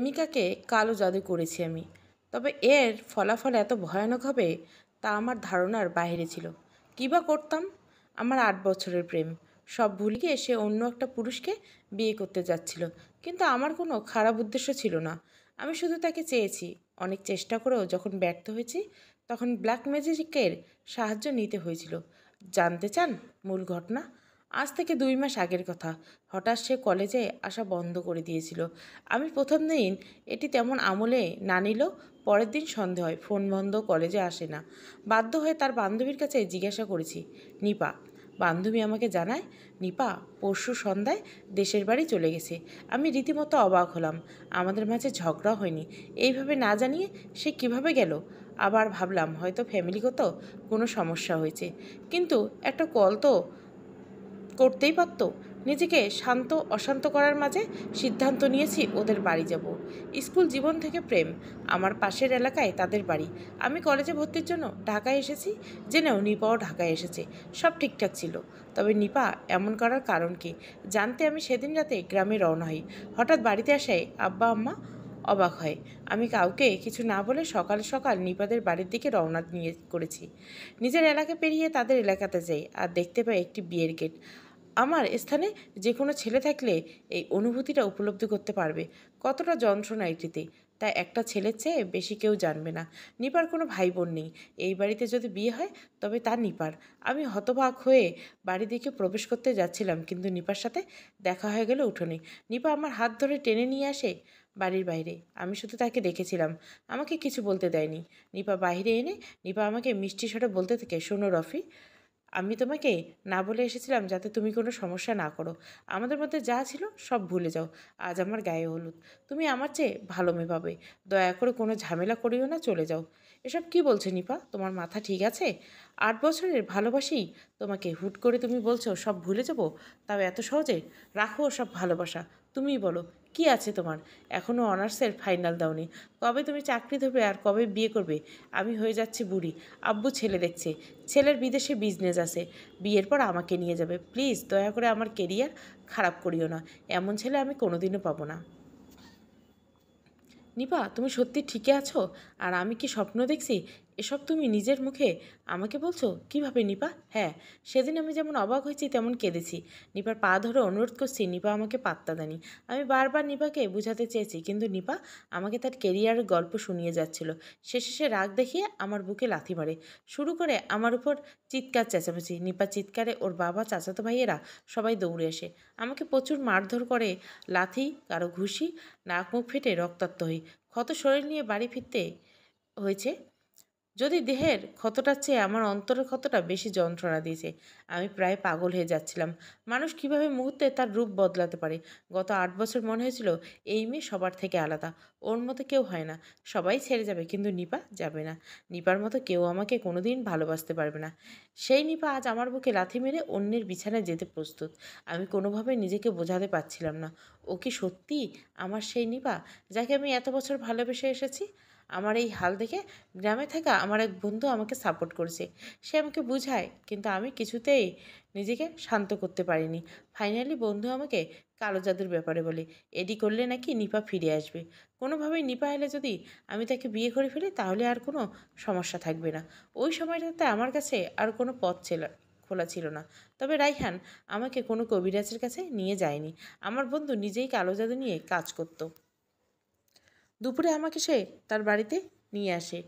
প্রেমিকাকে কালো জাদু করেছি আমি তবে এর ফলাফল এত ভয়ানক হবে তা আমার ধারণার বাইরে ছিল কী বা করতাম আমার আট বছরের প্রেম সব গিয়ে সে অন্য একটা পুরুষকে বিয়ে করতে যাচ্ছিল কিন্তু আমার কোনো খারাপ উদ্দেশ্য ছিল না আমি শুধু তাকে চেয়েছি অনেক চেষ্টা করেও যখন ব্যর্থ হয়েছি তখন ব্ল্যাক ম্যাজিকের সাহায্য নিতে হয়েছিল জানতে চান মূল ঘটনা আজ থেকে দুই মাস আগের কথা হঠাৎ সে কলেজে আসা বন্ধ করে দিয়েছিল আমি প্রথম দিন এটি তেমন আমলে না নিল পরের দিন সন্ধে হয় ফোন বন্ধ কলেজে আসে না বাধ্য হয়ে তার বান্ধবীর কাছে জিজ্ঞাসা করেছি নিপা বান্ধবী আমাকে জানায় নিপা পরশু সন্ধ্যায় দেশের বাড়ি চলে গেছে আমি রীতিমতো অবাক হলাম আমাদের মাঝে ঝগড়া হয়নি এইভাবে না জানিয়ে সে কিভাবে গেল আবার ভাবলাম হয়তো ফ্যামিলিগত কোনো সমস্যা হয়েছে কিন্তু একটা কল তো করতেই পারতো নিজেকে শান্ত অশান্ত করার মাঝে সিদ্ধান্ত নিয়েছি ওদের বাড়ি যাব স্কুল জীবন থেকে প্রেম আমার পাশের এলাকায় তাদের বাড়ি আমি কলেজে ভর্তির জন্য ঢাকায় এসেছি জেনেও নিপাও ঢাকায় এসেছে সব ঠিকঠাক ছিল তবে নিপা এমন করার কারণ কি জানতে আমি সেদিন রাতে গ্রামে রওনা হই হঠাৎ বাড়িতে আসায় আব্বা আম্মা অবাক হয় আমি কাউকে কিছু না বলে সকাল সকাল নিপাদের বাড়ির দিকে রওনা নিয়ে করেছি নিজের এলাকা পেরিয়ে তাদের এলাকাতে যাই আর দেখতে পাই একটি বিয়ের গেট আমার স্থানে যে কোনো ছেলে থাকলে এই অনুভূতিটা উপলব্ধি করতে পারবে কতটা যন্ত্রণা এটিতে তাই একটা ছেলের চেয়ে বেশি কেউ জানবে না নিপার কোনো ভাই বোন নেই এই বাড়িতে যদি বিয়ে হয় তবে তা নিপার আমি হতবাক হয়ে বাড়ি দিকে প্রবেশ করতে যাচ্ছিলাম কিন্তু নিপার সাথে দেখা হয়ে গেলে উঠোনে নিপা আমার হাত ধরে টেনে নিয়ে আসে বাড়ির বাইরে আমি শুধু তাকে দেখেছিলাম আমাকে কিছু বলতে দেয়নি নিপা বাইরে এনে নিপা আমাকে মিষ্টি সরে বলতে থাকে শোনো রফি আমি তোমাকে না বলে এসেছিলাম যাতে তুমি কোনো সমস্যা না করো আমাদের মধ্যে যা ছিল সব ভুলে যাও আজ আমার গায়ে হলুদ তুমি আমার চেয়ে ভালো মেয়ে পাবে দয়া করে কোনো ঝামেলা করিও না চলে যাও এসব কি বলছে নিপা তোমার মাথা ঠিক আছে আট বছরের ভালোবাসেই তোমাকে হুট করে তুমি বলছো সব ভুলে যাবো তাও এত সহজে রাখো সব ভালোবাসা তুমি বলো কি আছে তোমার এখনও অনার্সের ফাইনাল দাওনি কবে তুমি চাকরি ধরবে আর কবে বিয়ে করবে আমি হয়ে যাচ্ছি বুড়ি আব্বু ছেলে দেখছে ছেলের বিদেশে বিজনেস আছে বিয়ের পর আমাকে নিয়ে যাবে প্লিজ দয়া করে আমার কেরিয়ার খারাপ করিও না এমন ছেলে আমি কোনোদিনও পাবো না নিপা তুমি সত্যি ঠিকই আছো আর আমি কি স্বপ্ন দেখছি এসব তুমি নিজের মুখে আমাকে বলছো কিভাবে নিপা হ্যাঁ সেদিন আমি যেমন অবাক হয়েছি তেমন কেঁদেছি নিপার পা ধরে অনুরোধ করছি নিপা আমাকে পাত্তা দেনি আমি বারবার নিপাকে বুঝাতে চেয়েছি কিন্তু নিপা আমাকে তার কেরিয়ারের গল্প শুনিয়ে যাচ্ছিল শেষে সে রাগ দেখিয়ে আমার বুকে লাথি মারে শুরু করে আমার উপর চিৎকার চেঁচাপেছি নিপা চিৎকারে ওর বাবা চাচাতো ভাইয়েরা সবাই দৌড়ে আসে আমাকে প্রচুর মারধর করে লাথি কারো ঘুষি নাক মুখ ফেটে রক্তাক্ত হই ক্ষত শরীর নিয়ে বাড়ি ফিরতে হয়েছে যদি দেহের ক্ষতটার চেয়ে আমার অন্তরের ক্ষতটা বেশি যন্ত্রণা দিয়েছে আমি প্রায় পাগল হয়ে যাচ্ছিলাম মানুষ কিভাবে মুহূর্তে তার রূপ বদলাতে পারে গত আট বছর মনে হয়েছিল এই মেয়ে সবার থেকে আলাদা ওর মতো কেউ হয় না সবাই ছেড়ে যাবে কিন্তু নিপা যাবে না নিপার মতো কেউ আমাকে কোনোদিন ভালোবাসতে পারবে না সেই নিপা আজ আমার বুকে লাথি মেরে অন্যের বিছানায় যেতে প্রস্তুত আমি কোনোভাবে নিজেকে বোঝাতে পারছিলাম না ও কি সত্যি আমার সেই নিপা যাকে আমি এত বছর ভালোবেসে এসেছি আমার এই হাল দেখে গ্রামে থাকা আমার এক বন্ধু আমাকে সাপোর্ট করেছে সে আমাকে বুঝায় কিন্তু আমি কিছুতেই নিজেকে শান্ত করতে পারিনি ফাইনালি বন্ধু আমাকে কালো জাদুর ব্যাপারে বলে এডি করলে নাকি নিপা ফিরে আসবে কোনোভাবেই নিপা এলে যদি আমি তাকে বিয়ে করে ফেলি তাহলে আর কোনো সমস্যা থাকবে না ওই সময়টাতে আমার কাছে আর কোনো পথ ছিল খোলা ছিল না তবে রাইহান আমাকে কোনো কবিরাজের কাছে নিয়ে যায়নি আমার বন্ধু নিজেই কালো জাদু নিয়ে কাজ করতো দুপুরে আমাকে সে তার বাড়িতে নিয়ে আসে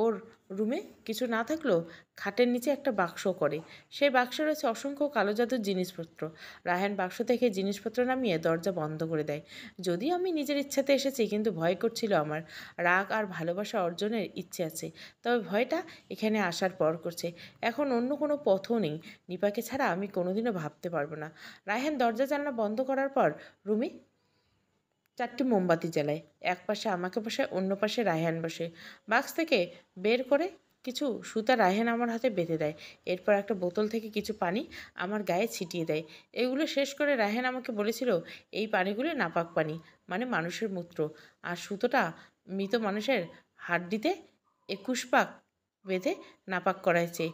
ওর রুমে কিছু না থাকলেও খাটের নিচে একটা বাক্স করে সেই বাক্সে রয়েছে অসংখ্য কালো জাদুর জিনিসপত্র রায়হান বাক্স থেকে জিনিসপত্র নামিয়ে দরজা বন্ধ করে দেয় যদিও আমি নিজের ইচ্ছাতে এসেছি কিন্তু ভয় করছিল আমার রাগ আর ভালোবাসা অর্জনের ইচ্ছে আছে তবে ভয়টা এখানে আসার পর করছে এখন অন্য কোনো পথও নেই নিপাকে ছাড়া আমি কোনোদিনও ভাবতে পারবো না রায়হান দরজা জানলা বন্ধ করার পর রুমে চারটি মোমবাতি জ্বালায় এক পাশে আমাকে বসে অন্য পাশে রায়হান বসে বাক্স থেকে বের করে কিছু সুতা রায়হান আমার হাতে বেঁধে দেয় এরপর একটা বোতল থেকে কিছু পানি আমার গায়ে ছিটিয়ে দেয় এগুলো শেষ করে রায়হান আমাকে বলেছিল এই পানিগুলো নাপাক পানি মানে মানুষের মূত্র আর সুতোটা মৃত মানুষের হাড্ডিতে একুশ পাক বেঁধে নাপাক করাইছে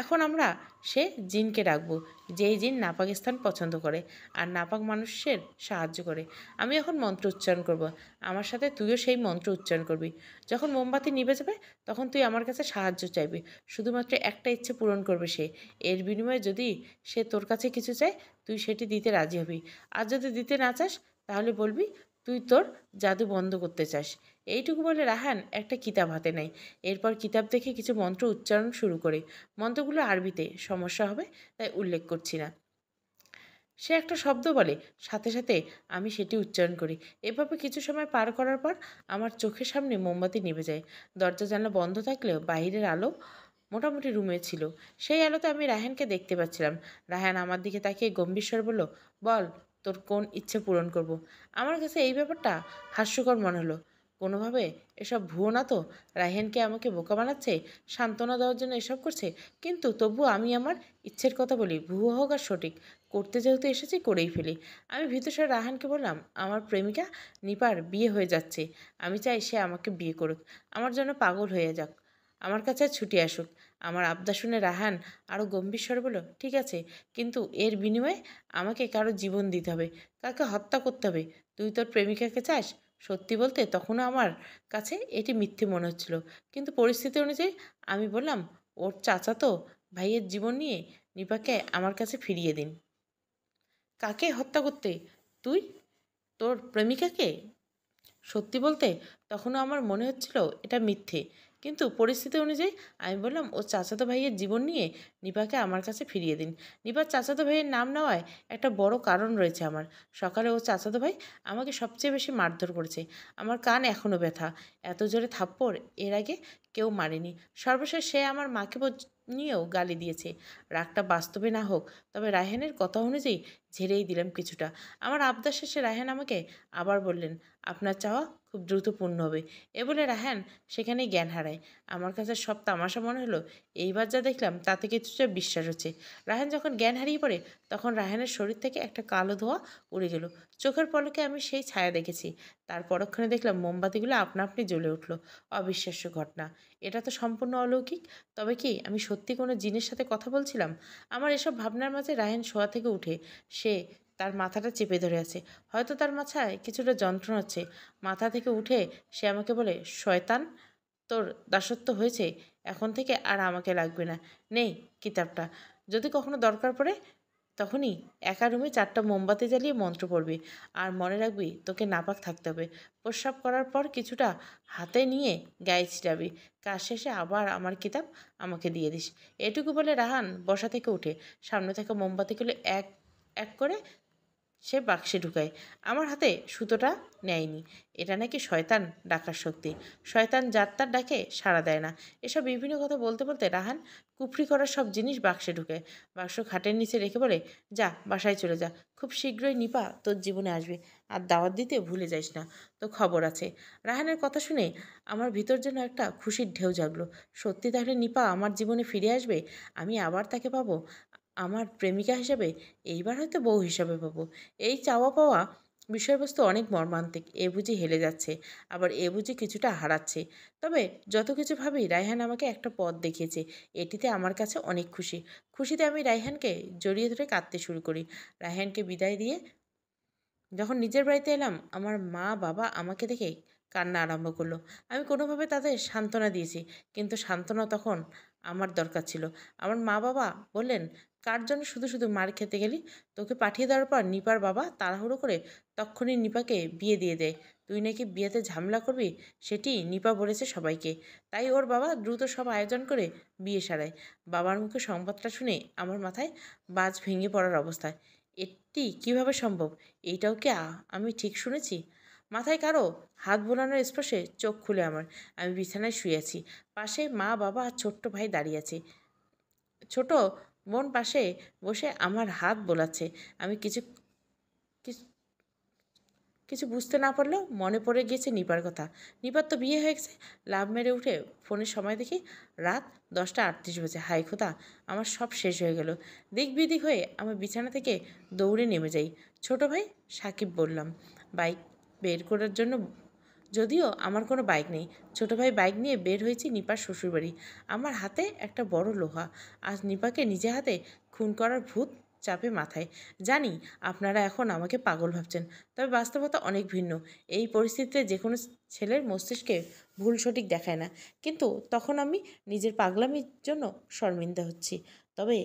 এখন আমরা সে জিনকে ডাকবো যেই জিন নাপাক স্থান পছন্দ করে আর নাপাক মানুষের সাহায্য করে আমি এখন মন্ত্র উচ্চারণ করব। আমার সাথে তুইও সেই মন্ত্র উচ্চারণ করবি যখন মোমবাতি নিভে যাবে তখন তুই আমার কাছে সাহায্য চাইবি শুধুমাত্র একটা ইচ্ছে পূরণ করবে সে এর বিনিময়ে যদি সে তোর কাছে কিছু চায় তুই সেটি দিতে রাজি হবি আর যদি দিতে না চাস তাহলে বলবি তুই তোর জাদু বন্ধ করতে চাস এইটুকু বলে রাহান একটা কিতাব হাতে নেয় এরপর কিতাব দেখে কিছু মন্ত্র উচ্চারণ শুরু করে মন্ত্রগুলো আরবিতে সমস্যা হবে তাই উল্লেখ করছি না সে একটা শব্দ বলে সাথে সাথে আমি সেটি উচ্চারণ করি এভাবে কিছু সময় পার করার পর আমার চোখের সামনে মোমবাতি নিভে যায় দরজা জানলা বন্ধ থাকলেও বাইরের আলো মোটামুটি রুমে ছিল সেই আলোতে আমি রাহানকে দেখতে পাচ্ছিলাম রাহান আমার দিকে তাকিয়ে গম্ভীর বলল বল তোর কোন ইচ্ছে পূরণ করব। আমার কাছে এই ব্যাপারটা হাস্যকর মনে হলো কোনোভাবে এসব ভুয়ো না তো রাহেনকে আমাকে বোকা বানাচ্ছে সান্ত্বনা দেওয়ার জন্য এসব করছে কিন্তু তবু আমি আমার ইচ্ছের কথা বলি ভুয়ো হোক আর সঠিক করতে যেহেতু এসেছি করেই ফেলি আমি ভিতরে রাহানকে বললাম আমার প্রেমিকা নিপার বিয়ে হয়ে যাচ্ছে আমি চাই সে আমাকে বিয়ে করুক আমার জন্য পাগল হয়ে যাক আমার কাছে ছুটি আসুক আমার আবদা শুনে রাহান আরও গম্ভীর স্বর বলল ঠিক আছে কিন্তু এর বিনিময়ে আমাকে কারো জীবন দিতে হবে কাকে হত্যা করতে হবে তুই তোর প্রেমিকাকে চাস সত্যি বলতে তখনও আমার কাছে এটি মিথ্যে মনে হচ্ছিল কিন্তু পরিস্থিতি অনুযায়ী আমি বললাম ওর চাচা তো ভাইয়ের জীবন নিয়ে নিপাকে আমার কাছে ফিরিয়ে দিন কাকে হত্যা করতে তুই তোর প্রেমিকাকে সত্যি বলতে তখনও আমার মনে হচ্ছিল এটা মিথ্যে কিন্তু পরিস্থিতি অনুযায়ী আমি বললাম ও চাচাতো ভাইয়ের জীবন নিয়ে নিপাকে আমার কাছে ফিরিয়ে দিন নিপার চাচাতো ভাইয়ের নাম নেওয়ায় একটা বড় কারণ রয়েছে আমার সকালে ও চাচাতো ভাই আমাকে সবচেয়ে বেশি মারধর করেছে আমার কান এখনও ব্যথা এত জোরে থাপ্পড় এর আগে কেউ মারেনি সর্বশেষ সে আমার মাকে নিয়েও গালি দিয়েছে রাগটা বাস্তবে না হোক তবে রায়হানের কথা অনুযায়ী ঝেড়েই দিলাম কিছুটা আমার আবদার শেষে রায়হান আমাকে আবার বললেন আপনার চাওয়া খুব দ্রুত পূর্ণ হবে এ বলে রায়হান সেখানেই জ্ঞান হারায় আমার কাছে সব তামাশা মনে হলো এইবার যা দেখলাম তাতে কিছুটা বিশ্বাস হচ্ছে রায়হান যখন জ্ঞান হারিয়ে পড়ে তখন রায়হানের শরীর থেকে একটা কালো ধোয়া উড়ে গেল চোখের পলকে আমি সেই ছায়া দেখেছি তার পরক্ষণে দেখলাম মোমবাতিগুলো আপনা আপনি জ্বলে উঠল অবিশ্বাস্য ঘটনা এটা তো সম্পূর্ণ অলৌকিক তবে কি আমি সত্যি কোনো জিনের সাথে কথা বলছিলাম আমার এসব ভাবনার মাঝে রায়েন শোয়া থেকে উঠে সে তার মাথাটা চেপে ধরে আছে হয়তো তার মাথায় কিছুটা যন্ত্রণা হচ্ছে মাথা থেকে উঠে সে আমাকে বলে শয়তান তোর দাসত্ব হয়েছে এখন থেকে আর আমাকে লাগবে না নেই কিতাবটা যদি কখনো দরকার পড়ে তখনই একা রুমে চারটা মোমবাতি জ্বালিয়ে মন্ত্র পড়বি আর মনে রাখবি তোকে নাপাক থাকতে হবে প্রস্রাব করার পর কিছুটা হাতে নিয়ে গায়ে ছিটাবি কাজ শেষে আবার আমার কিতাব আমাকে দিয়ে দিস এটুকু বলে রাহান বসা থেকে উঠে সামনে থাকা মোমবাতিগুলো এক এক করে সে বাক্সে ঢুকায় আমার হাতে সুতোটা নেয়নি এটা নাকি শয়তান ডাকার শক্তি শয়তান যাত্রার ডাকে সাড়া দেয় না এসব বিভিন্ন কথা বলতে বলতে রাহান কুফরি করার সব জিনিস বাক্সে ঢুকে বাক্স খাটের নিচে রেখে বলে যা বাসায় চলে যা খুব শীঘ্রই নিপা তোর জীবনে আসবে আর দাওয়াত দিতে ভুলে যাইস না তো খবর আছে রাহানের কথা শুনে আমার ভিতর যেন একটা খুশির ঢেউ জাগলো সত্যি তাহলে নিপা আমার জীবনে ফিরে আসবে আমি আবার তাকে পাবো আমার প্রেমিকা হিসাবে এইবার হয়তো বউ হিসাবে পাবো এই চাওয়া পাওয়া বিষয়বস্তু অনেক মর্মান্তিক এ বুঝি হেলে যাচ্ছে আবার এ বুঝি কিছুটা হারাচ্ছে তবে যত কিছু ভাবি রায়হান আমাকে একটা পথ দেখিয়েছে এটিতে আমার কাছে অনেক খুশি খুশিতে আমি রায়হানকে জড়িয়ে ধরে কাঁদতে শুরু করি রায়হানকে বিদায় দিয়ে যখন নিজের বাড়িতে এলাম আমার মা বাবা আমাকে দেখে কান্না আরম্ভ করলো আমি কোনোভাবে তাদের সান্ত্বনা দিয়েছি কিন্তু সান্ত্বনা তখন আমার দরকার ছিল আমার মা বাবা বললেন কার জন্য শুধু শুধু মার খেতে গেলি তোকে পাঠিয়ে দেওয়ার পর নিপার বাবা তাড়াহুড়ো করে তক্ষণই নিপাকে বিয়ে দিয়ে দেয় তুই নাকি বিয়েতে ঝামেলা করবি সেটি নিপা বলেছে সবাইকে তাই ওর বাবা দ্রুত সব আয়োজন করে বিয়ে সারায় বাবার মুখে সংবাদটা শুনে আমার মাথায় বাজ ভেঙে পড়ার অবস্থায় এটি কিভাবে সম্ভব এইটাও কি আমি ঠিক শুনেছি মাথায় কারো হাত বোলানোর স্পর্শে চোখ খুলে আমার আমি বিছানায় শুয়ে আছি পাশে মা বাবা আর ছোট্ট ভাই দাঁড়িয়ে আছে ছোট মন পাশে বসে আমার হাত বোলাচ্ছে আমি কিছু কিছু বুঝতে না পারলেও মনে পড়ে গিয়েছে নিপার কথা নিপার তো বিয়ে হয়ে গেছে লাভ মেরে উঠে ফোনের সময় দেখি রাত দশটা আটত্রিশ বাজে হাই খোদা আমার সব শেষ হয়ে গেল দিক বিদিক হয়ে আমার বিছানা থেকে দৌড়ে নেমে যাই ছোট ভাই সাকিব বললাম বাইক বের করার জন্য যদিও আমার কোনো বাইক নেই ছোটো ভাই বাইক নিয়ে বের হয়েছি নিপার শ্বশুরবাড়ি আমার হাতে একটা বড় লোহা আজ নিপাকে নিজে হাতে খুন করার ভূত চাপে মাথায় জানি আপনারা এখন আমাকে পাগল ভাবছেন তবে বাস্তবতা অনেক ভিন্ন এই পরিস্থিতিতে যে কোনো ছেলের মস্তিষ্কে ভুল সঠিক দেখায় না কিন্তু তখন আমি নিজের পাগলামির জন্য শর্মিন্দা হচ্ছি তবে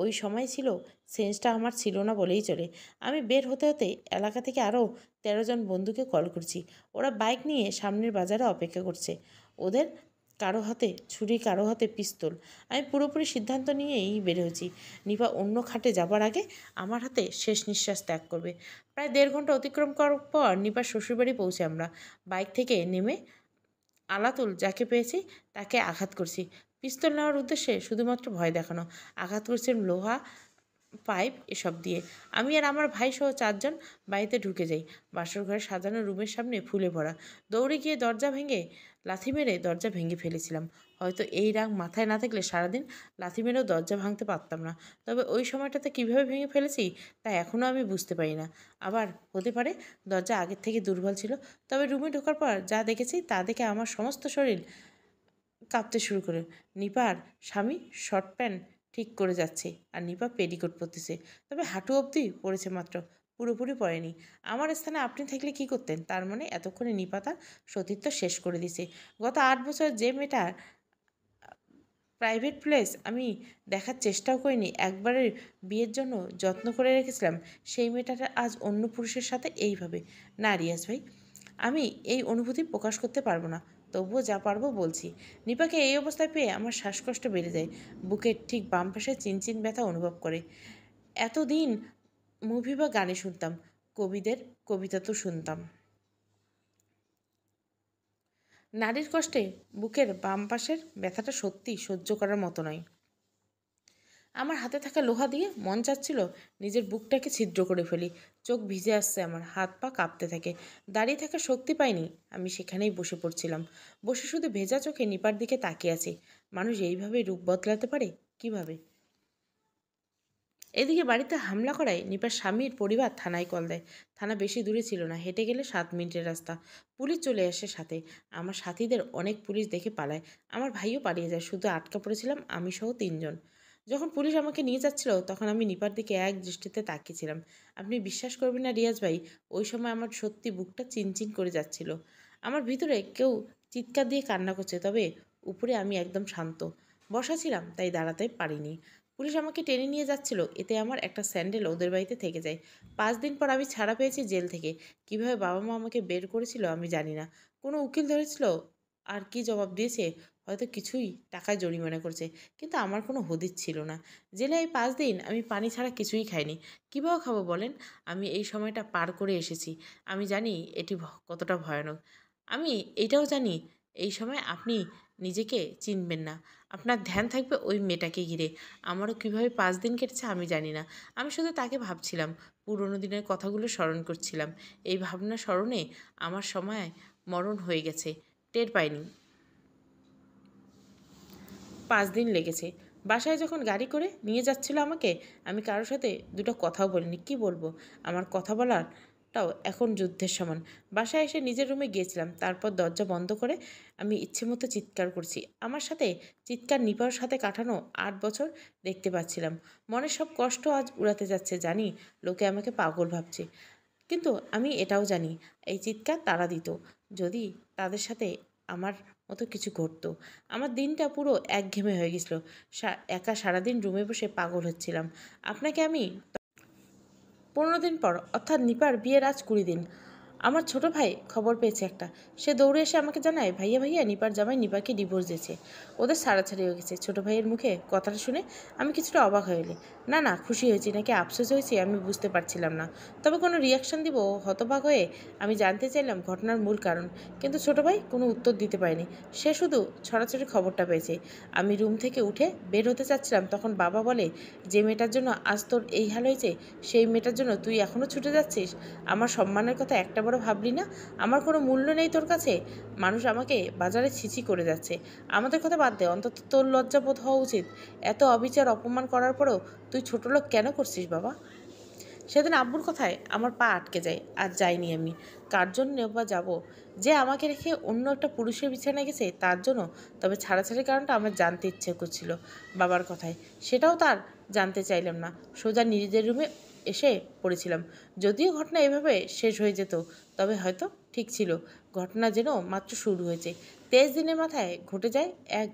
ওই সময় ছিল সেন্সটা আমার ছিল না বলেই চলে আমি বের হতে হতে এলাকা থেকে আরও তেরো জন বন্ধুকে কল করছি ওরা বাইক নিয়ে সামনের বাজারে অপেক্ষা করছে ওদের কারো হাতে ছুরি কারো হাতে পিস্তল আমি পুরোপুরি সিদ্ধান্ত নিয়েই হয়েছি নিপা অন্য খাটে যাবার আগে আমার হাতে শেষ নিঃশ্বাস ত্যাগ করবে প্রায় দেড় ঘন্টা অতিক্রম করার পর নিপার শ্বশুরবাড়ি পৌঁছে আমরা বাইক থেকে নেমে আলাতুল যাকে পেয়েছি তাকে আঘাত করছি পিস্তল নেওয়ার উদ্দেশ্যে শুধুমাত্র ভয় দেখানো আঘাত করছেন লোহা পাইপ এসব দিয়ে আমি আর আমার ভাই সহ চারজন বাড়িতে ঢুকে যাই বাসর ঘরে সাজানো রুমের সামনে ফুলে ভরা দৌড়ে গিয়ে দরজা ভেঙে লাথি মেরে দরজা ভেঙে ফেলেছিলাম হয়তো এই রাগ মাথায় না থাকলে সারাদিন লাথি মেরেও দরজা ভাঙতে পারতাম না তবে ওই সময়টাতে কিভাবে ভেঙে ফেলেছি তা এখনও আমি বুঝতে পারি না আবার হতে পারে দরজা আগের থেকে দুর্বল ছিল তবে রুমে ঢোকার পর যা দেখেছি তা দেখে আমার সমস্ত শরীর কাঁপতে শুরু করে নিপার স্বামী শর্ট প্যান্ট ঠিক করে যাচ্ছে আর নিপা পেডিকোট পরতেছে তবে হাঁটু অবধি পড়েছে মাত্র পুরোপুরি পড়েনি আমার স্থানে আপনি থাকলে কি করতেন তার মানে এতক্ষণে নিপা তার সতীর্থ শেষ করে দিছে গত আট বছর যে মেয়েটা প্রাইভেট প্লেস আমি দেখার চেষ্টাও করিনি একবারের বিয়ের জন্য যত্ন করে রেখেছিলাম সেই মেয়েটাটা আজ অন্য পুরুষের সাথে এইভাবে না রিয়াজ ভাই আমি এই অনুভূতি প্রকাশ করতে পারবো না তবুও যা পারবো বলছি নিপাকে এই অবস্থায় পেয়ে আমার শ্বাসকষ্ট বেড়ে যায় বুকের ঠিক বাম পাশে চিনচিন ব্যথা অনুভব করে এতদিন মুভি বা গানে শুনতাম কবিদের কবিতা তো শুনতাম নারীর কষ্টে বুকের বাম পাশের ব্যথাটা সত্যি সহ্য করার মতো নয় আমার হাতে থাকা লোহা দিয়ে মন চাচ্ছিল নিজের বুকটাকে ছিদ্র করে ফেলি চোখ ভিজে আসছে আমার হাত পা কাঁপতে থাকে দাঁড়িয়ে থাকা শক্তি পাইনি আমি সেখানেই বসে পড়ছিলাম বসে শুধু ভেজা চোখে নিপার দিকে তাকিয়ে আছি মানুষ এইভাবে রূপ বদলাতে পারে কিভাবে এদিকে বাড়িতে হামলা করায় নিপার স্বামীর পরিবার থানায় কল দেয় থানা বেশি দূরে ছিল না হেঁটে গেলে সাত মিনিটের রাস্তা পুলিশ চলে আসে সাথে আমার সাথীদের অনেক পুলিশ দেখে পালায় আমার ভাইও পালিয়ে যায় শুধু আটকা পড়েছিলাম আমি সহ তিনজন যখন পুলিশ আমাকে নিয়ে যাচ্ছিল তখন আমি নিপার দিকে এক দৃষ্টিতে তাকিয়েছিলাম আপনি বিশ্বাস করবেন না রিয়াজ ভাই ওই সময় আমার সত্যি বুকটা চিনচিন করে যাচ্ছিল আমার ভিতরে কেউ চিৎকার দিয়ে কান্না করছে তবে উপরে আমি একদম শান্ত বসা ছিলাম তাই দাঁড়াতে পারিনি পুলিশ আমাকে টেনে নিয়ে যাচ্ছিল এতে আমার একটা স্যান্ডেল ওদের বাড়িতে থেকে যায় পাঁচ দিন পর আমি ছাড়া পেয়েছি জেল থেকে কিভাবে বাবা মা আমাকে বের করেছিল আমি জানি না কোনো উকিল ধরেছিল আর কি জবাব দিয়েছে হয়তো কিছুই টাকায় জরিমানা করছে কিন্তু আমার কোনো হদিস ছিল না জেলে এই পাঁচ দিন আমি পানি ছাড়া কিছুই খাইনি কীভাবে খাবো বলেন আমি এই সময়টা পার করে এসেছি আমি জানি এটি কতটা ভয়ানক আমি এটাও জানি এই সময় আপনি নিজেকে চিনবেন না আপনার ধ্যান থাকবে ওই মেয়েটাকে ঘিরে আমারও কিভাবে পাঁচ দিন কেটেছে আমি জানি না আমি শুধু তাকে ভাবছিলাম পুরনো দিনের কথাগুলো স্মরণ করছিলাম এই ভাবনা স্মরণে আমার সময় মরণ হয়ে গেছে টের পাইনি পাঁচ দিন লেগেছে বাসায় যখন গাড়ি করে নিয়ে যাচ্ছিল আমাকে আমি কারোর সাথে দুটো কথাও বলিনি কি বলবো আমার কথা বলার এখন যুদ্ধের সমান বাসায় এসে নিজের রুমে গিয়েছিলাম তারপর দরজা বন্ধ করে আমি ইচ্ছে মতো চিৎকার করছি আমার সাথে চিৎকার নিপার সাথে কাটানো আট বছর দেখতে পাচ্ছিলাম মনের সব কষ্ট আজ উড়াতে যাচ্ছে জানি লোকে আমাকে পাগল ভাবছে কিন্তু আমি এটাও জানি এই চিৎকার তারা দিত যদি তাদের সাথে আমার মতো কিছু ঘটতো আমার দিনটা পুরো একঘেমে হয়ে গেছিলো একা সারাদিন রুমে বসে পাগল হচ্ছিলাম আপনাকে আমি পনেরো দিন পর অর্থাৎ নিপার বিয়ের আজ কুড়ি দিন আমার ছোট ভাই খবর পেয়েছে একটা সে দৌড়ে এসে আমাকে জানায় ভাইয়া ভাইয়া নিপার জামাই নিপাকে ডিভোর্স দিয়েছে ওদের ছাড়ি হয়ে গেছে ছোট ভাইয়ের মুখে কথাটা শুনে আমি কিছুটা অবাক হয়ে গেলি না না খুশি হয়েছি নাকি আফসোস হয়েছি আমি বুঝতে পারছিলাম না তবে কোনো রিয়াকশন দিব হতবাক হয়ে আমি জানতে চাইলাম ঘটনার মূল কারণ কিন্তু ছোট ভাই কোনো উত্তর দিতে পারেনি সে শুধু ছড়াছড়ি খবরটা পেয়েছে আমি রুম থেকে উঠে বের হতে চাচ্ছিলাম তখন বাবা বলে যে মেয়েটার জন্য আজ তোর এই হাল হয়েছে সেই মেয়েটার জন্য তুই এখনও ছুটে যাচ্ছিস আমার সম্মানের কথা একটা একবারও ভাবলি না আমার কোনো মূল্য নেই তোর কাছে মানুষ আমাকে বাজারে ছিচি করে যাচ্ছে আমাদের কথা বাদ দে অন্তত তোর লজ্জাবোধ হওয়া উচিত এত অবিচার অপমান করার পরেও তুই ছোট লোক কেন করছিস বাবা সেদিন আব্বুর কথায় আমার পা আটকে যায় আর যাইনি আমি কার জন্য বা যাব যে আমাকে রেখে অন্য একটা পুরুষের বিছানায় গেছে তার জন্য তবে ছাড়াছাড়ি কারণটা আমার জানতে ইচ্ছে করছিল বাবার কথায় সেটাও তার জানতে চাইলাম না সোজা নিজেদের রুমে এসে পড়েছিলাম যদিও ঘটনা এভাবে শেষ হয়ে যেত তবে হয়তো ঠিক ছিল ঘটনা যেন মাত্র শুরু হয়েছে তেইশ দিনের মাথায় ঘটে যায় এক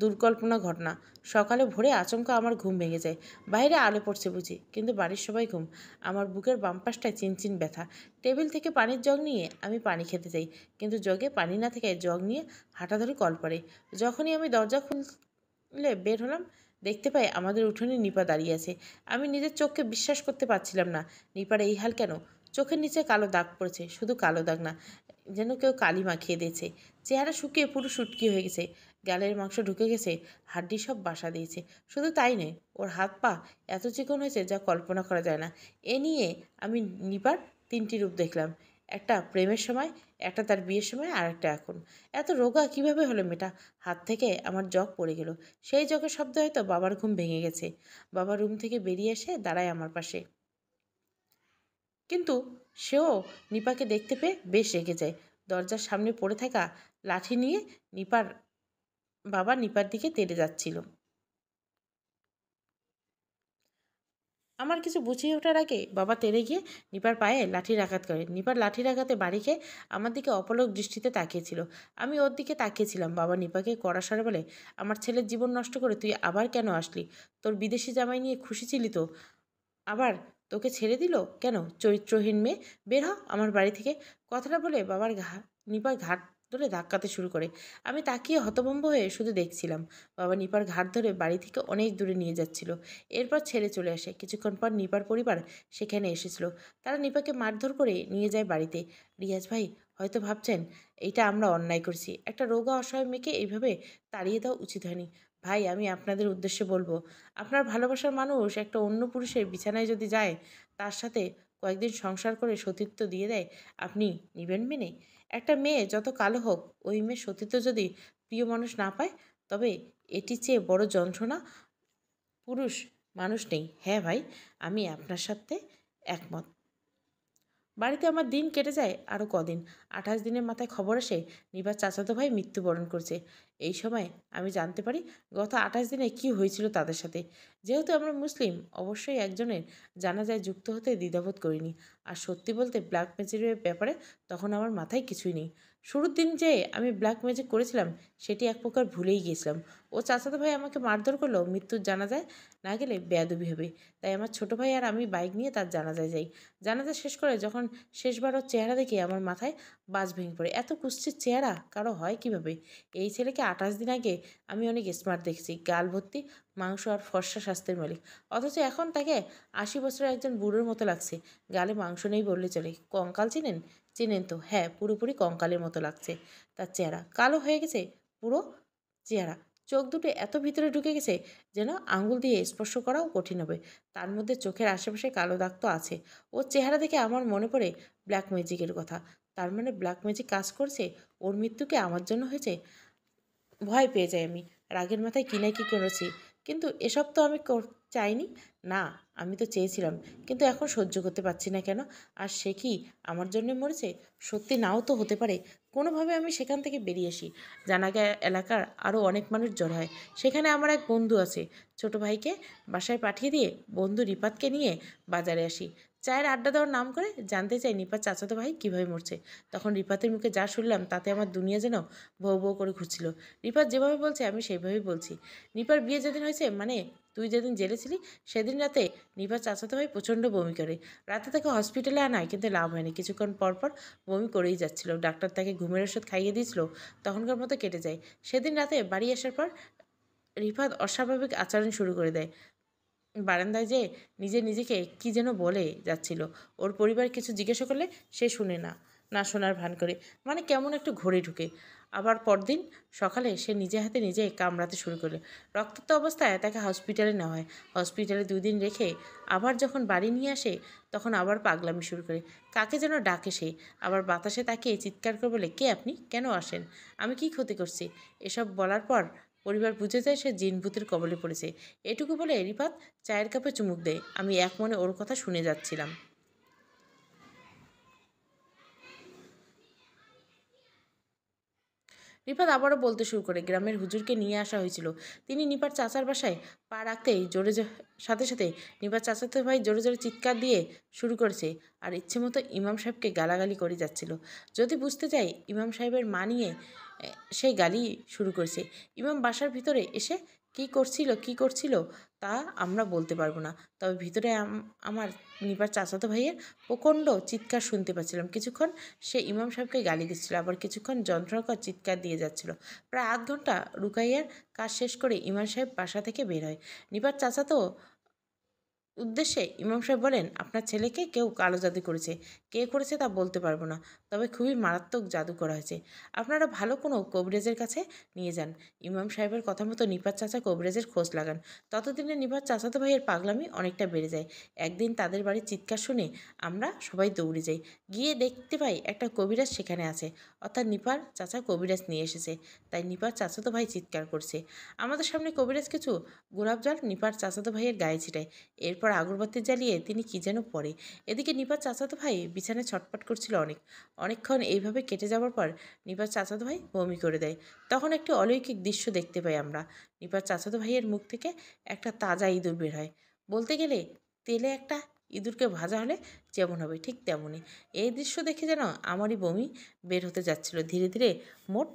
দুর্কল্পনা ঘটনা সকালে ভোরে আচমকা আমার ঘুম ভেঙে যায় বাইরে আলো পড়ছে বুঝি কিন্তু বাড়ির সবাই ঘুম আমার বুকের বাম পাশটায় চিনচিন ব্যথা টেবিল থেকে পানির জগ নিয়ে আমি পানি খেতে যাই কিন্তু জগে পানি না থেকে জগ নিয়ে হাঁটাধরে কল পড়ে যখনই আমি দরজা খুললে বের হলাম দেখতে পাই আমাদের উঠোনে নিপা দাঁড়িয়ে আছে আমি নিজের চোখকে বিশ্বাস করতে পারছিলাম না নিপার এই হাল কেন চোখের নিচে কালো দাগ পড়েছে শুধু কালো দাগ না যেন কেউ কালি মাখিয়ে দিয়েছে চেহারা শুকিয়ে পুরো সুটকি হয়ে গেছে গ্যালের মাংস ঢুকে গেছে হাড্ডি সব বাসা দিয়েছে শুধু তাই নয় ওর হাত পা এত চিকন হয়েছে যা কল্পনা করা যায় না এ নিয়ে আমি নিপার তিনটি রূপ দেখলাম একটা প্রেমের সময় একটা তার বিয়ের সময় আর একটা এখন এত রোগা কিভাবে হলো মেয়েটা হাত থেকে আমার জগ পড়ে গেল সেই জগের শব্দ হয়তো বাবার ঘুম ভেঙে গেছে বাবা রুম থেকে বেরিয়ে এসে দাঁড়ায় আমার পাশে কিন্তু সেও নিপাকে দেখতে পেয়ে বেশ রেগে যায় দরজার সামনে পড়ে থাকা লাঠি নিয়ে নিপার বাবা নিপার দিকে তেড়ে যাচ্ছিল আমার কিছু বুঝিয়ে ওঠার আগে বাবা তেড়ে গিয়ে নিপার পায়ে লাঠির আঘাত করে নিপার লাঠির আঘাতে বাড়ি খেয়ে আমার দিকে অপলক দৃষ্টিতে তাকিয়েছিল আমি ওর দিকে তাকিয়েছিলাম বাবা নিপাকে কড়াসার বলে আমার ছেলের জীবন নষ্ট করে তুই আবার কেন আসলি তোর বিদেশি জামাই নিয়ে খুশি ছিলি তো আবার তোকে ছেড়ে দিল কেন চরিত্রহীন মেয়ে বের হ আমার বাড়ি থেকে কথাটা বলে বাবার ঘা নিপার ঘাট ধরে ধাক্কাতে শুরু করে আমি তাকিয়ে হতভম্ব হয়ে শুধু দেখছিলাম বাবা নিপার ঘাট ধরে বাড়ি থেকে অনেক দূরে নিয়ে যাচ্ছিল এরপর ছেড়ে চলে আসে কিছুক্ষণ পর নিপার পরিবার সেখানে এসেছিল তারা নিপাকে মারধর করে নিয়ে যায় বাড়িতে রিয়াজ ভাই হয়তো ভাবছেন এইটা আমরা অন্যায় করছি একটা রোগা অসহায় মেয়েকে এইভাবে তাড়িয়ে দেওয়া উচিত হয়নি ভাই আমি আপনাদের উদ্দেশ্যে বলবো আপনার ভালোবাসার মানুষ একটা অন্য পুরুষের বিছানায় যদি যায় তার সাথে কয়েকদিন সংসার করে সতীর্থ দিয়ে দেয় আপনি নিবেন মেনে একটা মেয়ে যত কালো হোক ওই মেয়ে সতীতে যদি প্রিয় মানুষ না পায় তবে এটি চেয়ে বড় যন্ত্রণা পুরুষ মানুষ নেই হ্যাঁ ভাই আমি আপনার সাথে একমত বাড়িতে আমার দিন কেটে যায় আরও কদিন আঠাশ দিনের মাথায় খবর আসে নিবার চাচাতো ভাই মৃত্যুবরণ করছে এই সময় আমি জানতে পারি গত আঠাশ দিনে কি হয়েছিল তাদের সাথে যেহেতু আমরা মুসলিম অবশ্যই একজনের জানাজায় যুক্ত হতে দ্বিধাবোধ করিনি আর সত্যি বলতে ব্ল্যাক ম্যাচের ব্যাপারে তখন আমার মাথায় কিছুই নেই শুরুর দিন যে আমি ব্ল্যাক ম্যাজিক করেছিলাম সেটি এক প্রকার ভুলেই গিয়েছিলাম ও চাচাতো ভাই আমাকে মারধর করলো মৃত্যুর জানাজায় না গেলে বেয়াদবি হবে তাই আমার ছোট ভাই আর আমি বাইক নিয়ে তার জানাজায় যাই জানাজা শেষ করে যখন শেষবার ওর চেহারা দেখে আমার মাথায় বাজ ভেঙে পড়ে এত কুস্তির চেহারা কারো হয় কিভাবে এই ছেলেকে আঠাশ দিন আগে আমি অনেক স্মার্ট দেখেছি গাল ভর্তি মাংস আর ফর্সা স্বাস্থ্যের মালিক অথচ এখন তাকে আশি বছরের একজন বুড়োর মতো লাগছে গালে মাংস নেই বললে চলে কঙ্কাল চিনেন চেনেন তো হ্যাঁ পুরোপুরি কঙ্কালের মতো লাগছে তার চেহারা কালো হয়ে গেছে পুরো চেহারা চোখ দুটো এত ভিতরে ঢুকে গেছে যেন আঙুল দিয়ে স্পর্শ করাও কঠিন হবে তার মধ্যে চোখের আশেপাশে কালো দাগ তো আছে ওর চেহারা দেখে আমার মনে পড়ে ব্ল্যাক ম্যাজিকের কথা তার মানে ব্ল্যাক ম্যাজিক কাজ করছে ওর মৃত্যুকে আমার জন্য হয়েছে ভয় পেয়ে যাই আমি রাগের মাথায় কিনাই কি করেছি কিন্তু এসব তো আমি চাইনি না আমি তো চেয়েছিলাম কিন্তু এখন সহ্য করতে পারছি না কেন আর সে কি আমার জন্য মরেছে সত্যি নাও তো হতে পারে কোনোভাবে আমি সেখান থেকে বেরিয়ে আসি জানাগা এলাকার আরও অনেক মানুষ জড় হয় সেখানে আমার এক বন্ধু আছে ছোট ভাইকে বাসায় পাঠিয়ে দিয়ে বন্ধু রিপাতকে নিয়ে বাজারে আসি চায়ের আড্ডা দেওয়ার নাম করে জানতে চাই নিপার চাচাতো ভাই কীভাবে মরছে তখন রিপাতের মুখে যা শুনলাম তাতে আমার দুনিয়া যেন ভৌ ভৌ করে ঘুরছিল রিপাত যেভাবে বলছে আমি সেইভাবেই বলছি নিপার বিয়ে যেদিন হয়েছে মানে তুই যেদিন জেলে ছিলি সেদিন রাতে নিপার চাচাতো ভাই প্রচণ্ড বমি করে রাতে তাকে হসপিটালে আনায় কিন্তু লাভ হয়নি কিছুক্ষণ পরপর বমি করেই যাচ্ছিল ডাক্তার তাকে ঘুমের ওষুধ খাইয়ে দিয়েছিল তখনকার মতো কেটে যায় সেদিন রাতে বাড়ি আসার পর রিফাত অস্বাভাবিক আচরণ শুরু করে দেয় বারান্দায় যেয়ে নিজে নিজেকে কি যেন বলে যাচ্ছিল ওর পরিবার কিছু জিজ্ঞাসা করলে সে শুনে না না শোনার ভান করে মানে কেমন একটু ঘরে ঢুকে আবার পরদিন সকালে সে নিজে হাতে নিজে কামড়াতে শুরু করলো রক্তাক্ত অবস্থায় তাকে হসপিটালে নেওয়া হয় হসপিটালে দুদিন রেখে আবার যখন বাড়ি নিয়ে আসে তখন আবার পাগলামি শুরু করে কাকে যেন ডাকে সে আবার বাতাসে তাকে চিৎকার করে বলে কে আপনি কেন আসেন আমি কি ক্ষতি করছি এসব বলার পর পরিবার বুঝে যায় সে জিনভূতের কবলে পড়েছে এটুকু বলে রিফাত চায়ের কাপে চুমুক দেয় আমি এক মনে ওর কথা শুনে যাচ্ছিলাম নিপাত আবারও বলতে শুরু করে গ্রামের হুজুরকে নিয়ে আসা হয়েছিল তিনি নিপার চাচার বাসায় পা রাখতেই জোরে সাথে সাথে নিপার চাচাতে ভাই জোরে জোরে চিৎকার দিয়ে শুরু করেছে আর ইচ্ছে মতো ইমাম সাহেবকে গালাগালি করে যাচ্ছিল যদি বুঝতে চাই ইমাম সাহেবের মা নিয়ে সেই গালি শুরু করেছে ইমাম বাসার ভিতরে এসে কি করছিল কি করছিল তা আমরা বলতে পারবো না তবে ভিতরে আমার নিবার চাচাতো ভাইয়ের প্রকণ্ড চিৎকার শুনতে পাচ্ছিলাম কিছুক্ষণ সে ইমাম সাহেবকে গালি দিচ্ছিল আবার কিছুক্ষণ যন্ত্রণাকর চিৎকার দিয়ে যাচ্ছিল প্রায় আধ ঘন্টা রুকাইয়ার কাজ শেষ করে ইমাম সাহেব বাসা থেকে বের হয় নিবার চাচাতো উদ্দেশ্যে ইমাম সাহেব বলেন আপনার ছেলেকে কেউ কালো জাদু করেছে কে করেছে তা বলতে পারবো না তবে খুবই মারাত্মক জাদু করা হয়েছে আপনারা ভালো কোনো কবিরাজের কাছে নিয়ে যান ইমাম সাহেবের কথা মতো নিপাত চাচা কবিরাজের খোঁজ লাগান ততদিনে নিপাত চাচাতো ভাইয়ের পাগলামি অনেকটা বেড়ে যায় একদিন তাদের বাড়ির চিৎকার শুনে আমরা সবাই দৌড়ে যাই গিয়ে দেখতে পাই একটা কবিরাজ সেখানে আছে অর্থাৎ নিপার চাচা কবিরাজ নিয়ে এসেছে তাই নিপার চাচাতো ভাই চিৎকার করছে আমাদের সামনে কবিরাজ কিছু গোলাপ জল নিপার চাচাতো ভাইয়ের গায়ে ছিটায় এরপর আগরবাতি জ্বালিয়ে তিনি কী যেন পড়ে এদিকে নিপার চাচাতো ভাই বিছানায় ছটপট করছিল অনেক অনেকক্ষণ এইভাবে কেটে যাওয়ার পর নিপার চাচাত ভাই বমি করে দেয় তখন একটি অলৌকিক দৃশ্য দেখতে পাই আমরা নিপার চাচাত ভাইয়ের মুখ থেকে একটা তাজা ইঁদুর বের হয় বলতে গেলে তেলে একটা ইঁদুরকে ভাজা হলে যেমন হবে ঠিক তেমনই এই দৃশ্য দেখে যেন আমারই বমি বের হতে যাচ্ছিল ধীরে ধীরে মোট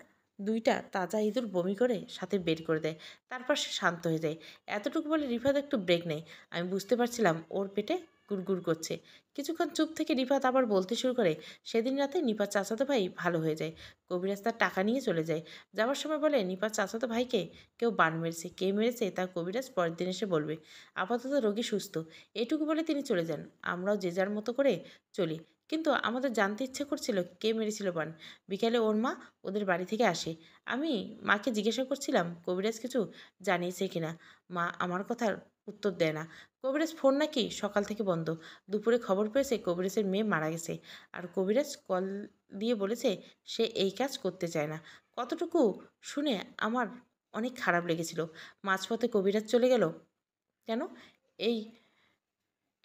দুইটা তাজা ইঁদুর বমি করে সাথে বের করে দেয় তারপর সে শান্ত হয়ে যায় এতটুকু বলে রিফাদ একটু ব্রেক নেয় আমি বুঝতে পারছিলাম ওর পেটে গুড়গুড় করছে কিছুক্ষণ চুপ থেকে নিপাত আবার বলতে শুরু করে সেদিন রাতে নিপাত চাচাতো ভাই ভালো হয়ে যায় কবিরাজ তার টাকা নিয়ে চলে যায় যাওয়ার সময় বলে নিপাত চাচাতো ভাইকে কেউ বান মেরেছে কে মেরেছে তা কবিরাজ পরের দিন এসে বলবে আপাতত রোগী সুস্থ এটুকু বলে তিনি চলে যান আমরাও যে যার মতো করে চলি কিন্তু আমাদের জানতে ইচ্ছে করছিল কে মেরেছিল বান বিকালে ওর মা ওদের বাড়ি থেকে আসে আমি মাকে জিজ্ঞাসা করছিলাম কবিরাজ কিছু জানিয়েছে কিনা মা আমার কথার উত্তর দেয় না কবিরাজ ফোন নাকি সকাল থেকে বন্ধ দুপুরে খবর পেয়েছে কবিরাজের মেয়ে মারা গেছে আর কবিরাজ কল দিয়ে বলেছে সে এই কাজ করতে চায় না কতটুকু শুনে আমার অনেক খারাপ লেগেছিল মাঝপথে কবিরাজ চলে গেল কেন এই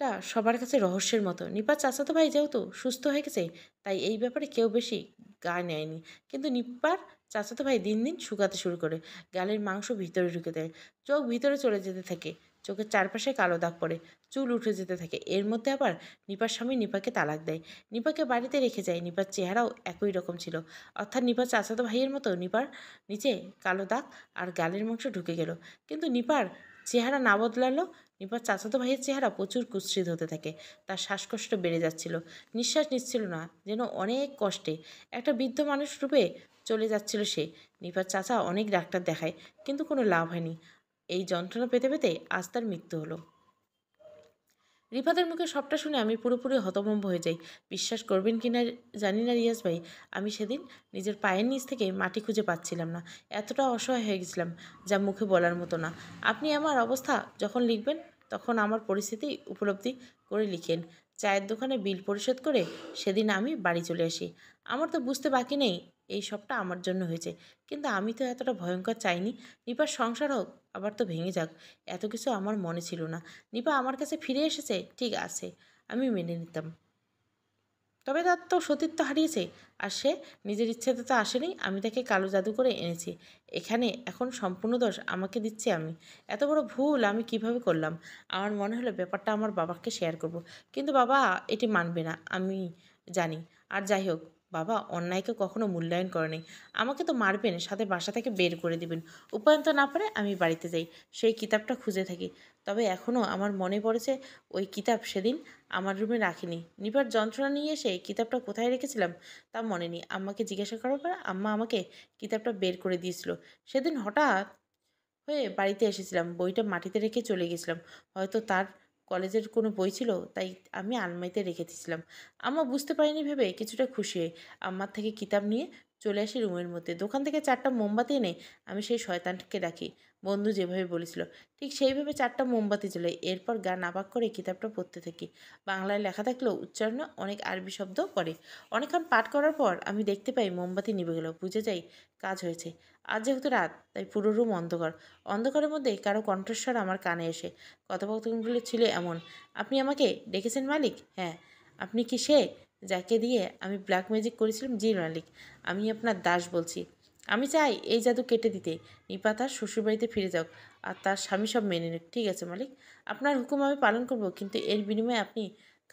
টা সবার কাছে রহস্যের মতো নিপা চাচাতো ভাই যেহেতু সুস্থ হয়ে গেছে তাই এই ব্যাপারে কেউ বেশি গা নেয়নি কিন্তু নিপার চাচাতো ভাই দিন দিন শুকাতে শুরু করে গালের মাংস ভিতরে ঢুকে দেয় চোখ ভিতরে চলে যেতে থাকে চোখের চারপাশে কালো দাগ পড়ে চুল উঠে যেতে থাকে এর মধ্যে আবার নিপার স্বামী নিপাকে তালাক দেয় নিপাকে বাড়িতে রেখে যায় নিপার চেহারাও একই রকম ছিল অর্থাৎ নিপার চাচাতো ভাইয়ের মতো নিপার নিচে কালো দাগ আর গালের মাংস ঢুকে গেল কিন্তু নিপার চেহারা না বদলালো এরপর চাচাতো ভাইয়ের চেহারা প্রচুর কুশ্রিত হতে থাকে তার শ্বাসকষ্ট বেড়ে যাচ্ছিল নিঃশ্বাস নিচ্ছিল না যেন অনেক কষ্টে একটা বৃদ্ধ মানুষ রূপে চলে যাচ্ছিল সে নিপার চাচা অনেক ডাক্তার দেখায় কিন্তু কোনো লাভ হয়নি এই যন্ত্রণা পেতে পেতে আজ তার মৃত্যু হলো রিফাদের মুখে সবটা শুনে আমি পুরোপুরি হতভম্ব হয়ে যাই বিশ্বাস করবেন কি না জানি না রিয়াজ ভাই আমি সেদিন নিজের পায়ের নিচ থেকে মাটি খুঁজে পাচ্ছিলাম না এতটা অসহায় হয়ে গেছিলাম যা মুখে বলার মতো না আপনি আমার অবস্থা যখন লিখবেন তখন আমার পরিস্থিতি উপলব্ধি করে লিখেন চায়ের দোকানে বিল পরিশোধ করে সেদিন আমি বাড়ি চলে আসি আমার তো বুঝতে বাকি নেই এই সবটা আমার জন্য হয়েছে কিন্তু আমি তো এতটা ভয়ঙ্কর চাইনি রিপার সংসার হোক আবার তো ভেঙে যাক এত কিছু আমার মনে ছিল না নিপা আমার কাছে ফিরে এসেছে ঠিক আছে আমি মেনে নিতাম তবে তার তো সতীত্ব হারিয়েছে আর সে নিজের ইচ্ছেতে তো আসেনি আমি তাকে কালো জাদু করে এনেছি এখানে এখন সম্পূর্ণ দোষ আমাকে দিচ্ছে আমি এত বড় ভুল আমি কিভাবে করলাম আমার মনে হলো ব্যাপারটা আমার বাবাকে শেয়ার করব। কিন্তু বাবা এটি মানবে না আমি জানি আর যাই হোক বাবা অন্যায়কে কখনো মূল্যায়ন করেনি আমাকে তো মারবেন সাথে বাসা থেকে বের করে দিবেন উপায়ন্ত না পারে আমি বাড়িতে যাই সেই কিতাবটা খুঁজে থাকি তবে এখনও আমার মনে পড়েছে ওই কিতাব সেদিন আমার রুমে রাখিনি নিবার যন্ত্রণা নিয়ে এসে কিতাবটা কোথায় রেখেছিলাম তা মনে নেই আম্মাকে জিজ্ঞাসা করার পর আম্মা আমাকে কিতাবটা বের করে দিয়েছিল সেদিন হঠাৎ হয়ে বাড়িতে এসেছিলাম বইটা মাটিতে রেখে চলে গেছিলাম হয়তো তার কলেজের কোনো বই ছিল তাই আমি আলমারিতে রেখে দিয়েছিলাম আম্মা বুঝতে পারিনি ভেবে কিছুটা খুশি হয়ে আম্মার থেকে কিতাব নিয়ে চলে আসি রুমের মধ্যে দোকান থেকে চারটা মোমবাতি এনে আমি সেই শয়তানকে ডাকি বন্ধু যেভাবে বলেছিল ঠিক সেইভাবে চারটা মোমবাতি জ্বলে এরপর গান আবাক করে কিতাবটা পড়তে থাকি বাংলায় লেখা থাকলেও উচ্চারণ অনেক আরবি শব্দ করে অনেকক্ষণ পাঠ করার পর আমি দেখতে পাই মোমবাতি নিভে গেল বুঝে যাই কাজ হয়েছে আজ যেহেতু রাত তাই পুরো রুম অন্ধকার অন্ধকারের মধ্যে কারো কণ্ঠস্বর আমার কানে এসে কথোপকথনগুলো ছিল এমন আপনি আমাকে ডেকেছেন মালিক হ্যাঁ আপনি কি সে যাকে দিয়ে আমি ব্ল্যাক ম্যাজিক করেছিলাম জি মালিক আমি আপনার দাস বলছি আমি চাই এই জাদু কেটে দিতে নিপা তার শ্বশুরবাড়িতে ফিরে যাওক আর তার স্বামী সব মেনে নিক ঠিক আছে মালিক আপনার হুকুম আমি পালন করব কিন্তু এর বিনিময়ে আপনি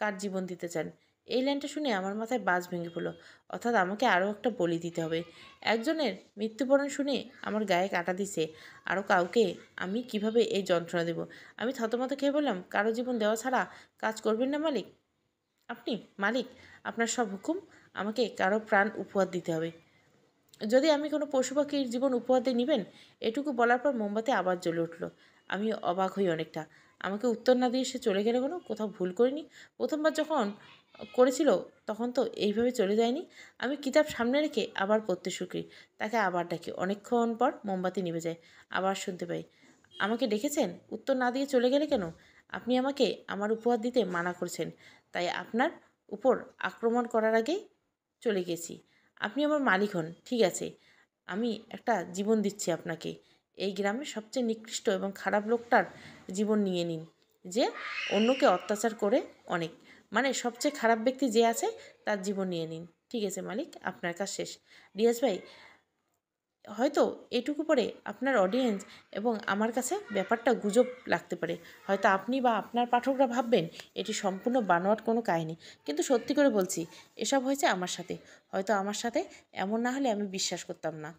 কার জীবন দিতে চান এই লাইনটা শুনে আমার মাথায় বাজ ভেঙে পড়লো অর্থাৎ আমাকে আরও একটা বলি দিতে হবে একজনের মৃত্যুবরণ শুনে আমার গায়ে কাটা দিছে আরও কাউকে আমি কিভাবে এই যন্ত্রণা দেব আমি থতমত খেয়ে বললাম কারো জীবন দেওয়া ছাড়া কাজ করবেন না মালিক আপনি মালিক আপনার সব হুকুম আমাকে কারো প্রাণ উপহার দিতে হবে যদি আমি কোনো পশু পাখির জীবন উপহার দিয়ে নেবেন এটুকু বলার পর মোমবাতি আবার জ্বলে উঠল আমি অবাক হই অনেকটা আমাকে উত্তর না দিয়ে সে চলে গেলে কোনো কোথাও ভুল করিনি প্রথমবার যখন করেছিল তখন তো এইভাবে চলে যায়নি আমি কিতাব সামনে রেখে আবার পড়তে শুকি তাকে আবার ডাকি অনেকক্ষণ পর মোমবাতি নিভে যায় আবার শুনতে পাই আমাকে ডেকেছেন উত্তর না দিয়ে চলে গেলে কেন আপনি আমাকে আমার উপহার দিতে মানা করছেন তাই আপনার উপর আক্রমণ করার আগেই চলে গেছি আপনি আমার মালিক হন ঠিক আছে আমি একটা জীবন দিচ্ছি আপনাকে এই গ্রামের সবচেয়ে নিকৃষ্ট এবং খারাপ লোকটার জীবন নিয়ে নিন যে অন্যকে অত্যাচার করে অনেক মানে সবচেয়ে খারাপ ব্যক্তি যে আছে তার জীবন নিয়ে নিন ঠিক আছে মালিক আপনার কাজ শেষ রিয়াজ ভাই হয়তো এটুকু পরে আপনার অডিয়েন্স এবং আমার কাছে ব্যাপারটা গুজব লাগতে পারে হয়তো আপনি বা আপনার পাঠকরা ভাববেন এটি সম্পূর্ণ বানোয়াট কোনো কাহিনী কিন্তু সত্যি করে বলছি এসব হয়েছে আমার সাথে হয়তো আমার সাথে এমন না হলে আমি বিশ্বাস করতাম না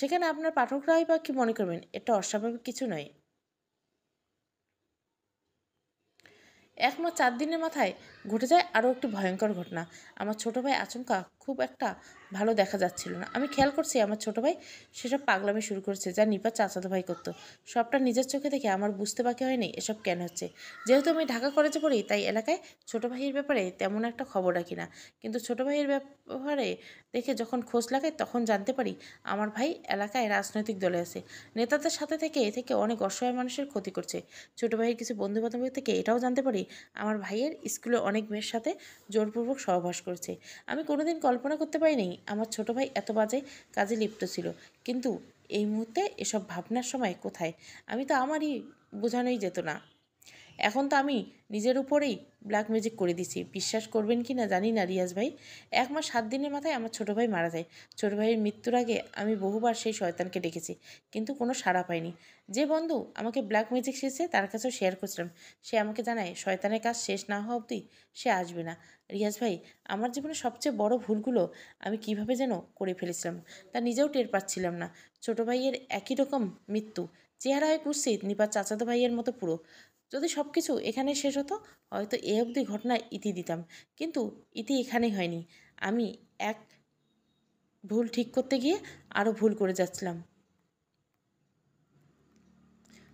সেখানে আপনার পাঠকরাই বা কী মনে করবেন এটা অস্বাভাবিক কিছু নয় একমাত্র চার দিনের মাথায় ঘটে যায় আরও একটি ভয়ঙ্কর ঘটনা আমার ছোটো ভাই আচমকা খুব একটা ভালো দেখা যাচ্ছিল না আমি খেয়াল করছি আমার ছোট ভাই সেসব পাগলামি শুরু করেছে যা নিপা চাচাতো ভাই করতো সবটা নিজের চোখে দেখে আমার বুঝতে বাকি হয়নি এসব কেন হচ্ছে যেহেতু আমি ঢাকা কলেজে পড়ি তাই এলাকায় ছোট ভাইয়ের ব্যাপারে তেমন একটা খবর রাখি না কিন্তু ছোট ভাইয়ের ব্যাপারে দেখে যখন খোঁজ লাগে তখন জানতে পারি আমার ভাই এলাকায় রাজনৈতিক দলে আছে নেতাদের সাথে থেকে এ থেকে অনেক অসহায় মানুষের ক্ষতি করছে ছোট ভাইয়ের কিছু বন্ধু বান্ধবের থেকে এটাও জানতে পারি আমার ভাইয়ের স্কুলে অনেক মেয়ের সাথে জোরপূর্বক সহবাস করছে আমি কোনোদিন কল্পনা করতে পারিনি আমার ছোট ভাই এত বাজে কাজে লিপ্ত ছিল কিন্তু এই মুহূর্তে এসব ভাবনার সময় কোথায় আমি তো আমারই বোঝানোই যেত না এখন তো আমি নিজের উপরেই ব্ল্যাক ম্যাজিক করে দিছি বিশ্বাস করবেন কি না জানি না রিয়াজ ভাই এক মাস সাত দিনের মাথায় আমার ছোটো ভাই মারা যায় ছোটো ভাইয়ের মৃত্যুর আগে আমি বহুবার সেই শয়তানকে ডেকেছি কিন্তু কোনো সাড়া পাইনি যে বন্ধু আমাকে ব্ল্যাক ম্যাজিক শিখছে তার কাছেও শেয়ার করছিলাম সে আমাকে জানায় শয়তানের কাজ শেষ না হওয়া অবধি সে আসবে না রিয়াজ ভাই আমার জীবনে সবচেয়ে বড় ভুলগুলো আমি কিভাবে যেন করে ফেলেছিলাম তা নিজেও টের পাচ্ছিলাম না ছোটো ভাইয়ের একই রকম মৃত্যু চেহারা হয় কুসিত নিপার চাচাতো ভাইয়ের মতো পুরো যদি সব কিছু এখানে শেষ হতো হয়তো এ অবধি ঘটনা ইতি দিতাম কিন্তু ইতি এখানেই হয়নি আমি এক ভুল ঠিক করতে গিয়ে আরও ভুল করে যাচ্ছিলাম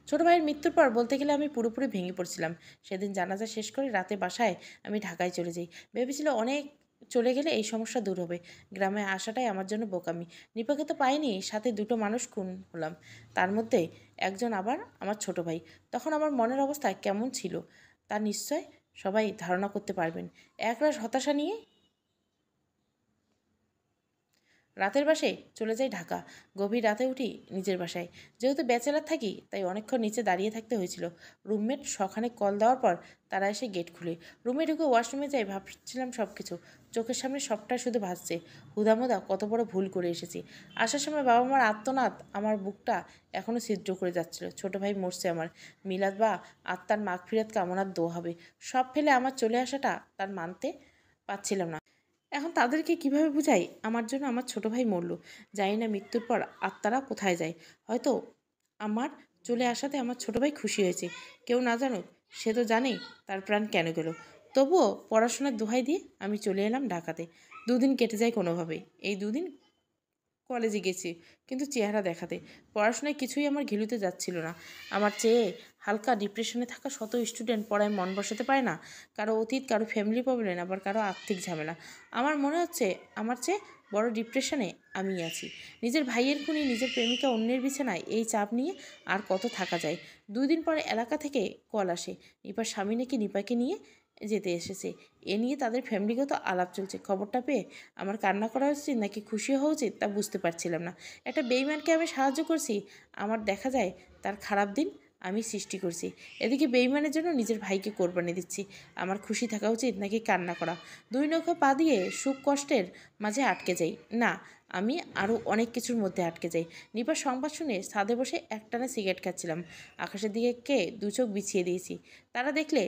ছোট ভাইয়ের মৃত্যুর পর বলতে গেলে আমি পুরোপুরি ভেঙে পড়ছিলাম সেদিন জানাজা শেষ করে রাতে বাসায় আমি ঢাকায় চলে যাই ভেবেছিল অনেক চলে গেলে এই সমস্যা দূর হবে গ্রামে আসাটাই আমার জন্য বোকামি নিপাকে তো পাইনি সাথে দুটো মানুষ খুন হলাম তার মধ্যে একজন আবার আমার ছোট ভাই তখন আমার মনের অবস্থা কেমন ছিল তা নিশ্চয় সবাই ধারণা করতে পারবেন একরাশ হতাশা নিয়ে রাতের বাসে চলে যাই ঢাকা গভীর রাতে উঠি নিজের বাসায় যেহেতু ব্যাচেলার থাকি তাই অনেকক্ষণ নিচে দাঁড়িয়ে থাকতে হয়েছিল রুমমেট সখানে কল দেওয়ার পর তারা এসে গেট খুলে রুমে ঢুকে ওয়াশরুমে যাই ভাবছিলাম সব কিছু চোখের সামনে সবটা শুধু ভাসছে হুদামোদা কত বড় ভুল করে এসেছি আসার সময় বাবা মার আত্মনাদ আমার বুকটা এখনও ছিদ্র করে যাচ্ছিল ছোট ভাই মরছে আমার মিলাদ বা আত্মার মাগ ফিরাত কামনার দো হবে সব ফেলে আমার চলে আসাটা তার মানতে পারছিলাম না এখন তাদেরকে কিভাবে বুঝাই আমার জন্য আমার ছোট ভাই মরল জানি না মৃত্যুর পর আত্মারা কোথায় যায় হয়তো আমার চলে আসাতে আমার ছোট ভাই খুশি হয়েছে কেউ না জানুক সে তো জানে তার প্রাণ কেন গেল তবুও পড়াশোনার দোহাই দিয়ে আমি চলে এলাম ঢাকাতে দুদিন কেটে যায় কোনোভাবেই এই দুদিন কলেজে গেছি কিন্তু চেহারা দেখাতে পড়াশোনায় কিছুই আমার ঘিলুতে যাচ্ছিল না আমার চেয়ে হালকা ডিপ্রেশনে থাকা শত স্টুডেন্ট পড়ায় মন বসাতে পারে না কারো অতীত কারো ফ্যামিলি প্রবলেম আবার কারো আর্থিক ঝামেলা আমার মনে হচ্ছে আমার চেয়ে বড় ডিপ্রেশনে আমি আছি নিজের ভাইয়ের খুনি নিজের প্রেমিকা অন্যের বিছানায় এই চাপ নিয়ে আর কত থাকা যায় দুদিন পরে এলাকা থেকে কল আসে নিপার স্বামী নাকি নিপাকে নিয়ে যেতে এসেছে এ নিয়ে তাদের ফ্যামিলিগত আলাপ চলছে খবরটা পেয়ে আমার কান্না করা উচিত নাকি খুশি হওয়া উচিত তা বুঝতে পারছিলাম না একটা বেইমানকে আমি সাহায্য করছি আমার দেখা যায় তার খারাপ দিন আমি সৃষ্টি করছি এদিকে বেইমানের জন্য নিজের ভাইকে কোরবানি দিচ্ছি আমার খুশি থাকা উচিত নাকি কান্না করা দুই নৌকা পা দিয়ে সুখ কষ্টের মাঝে আটকে যাই না আমি আরও অনেক কিছুর মধ্যে আটকে যাই নিপার সংবাদ শুনে ছাদে বসে একটানা সিগারেট খাচ্ছিলাম আকাশের দিকে কে দু চোখ বিছিয়ে দিয়েছি তারা দেখলে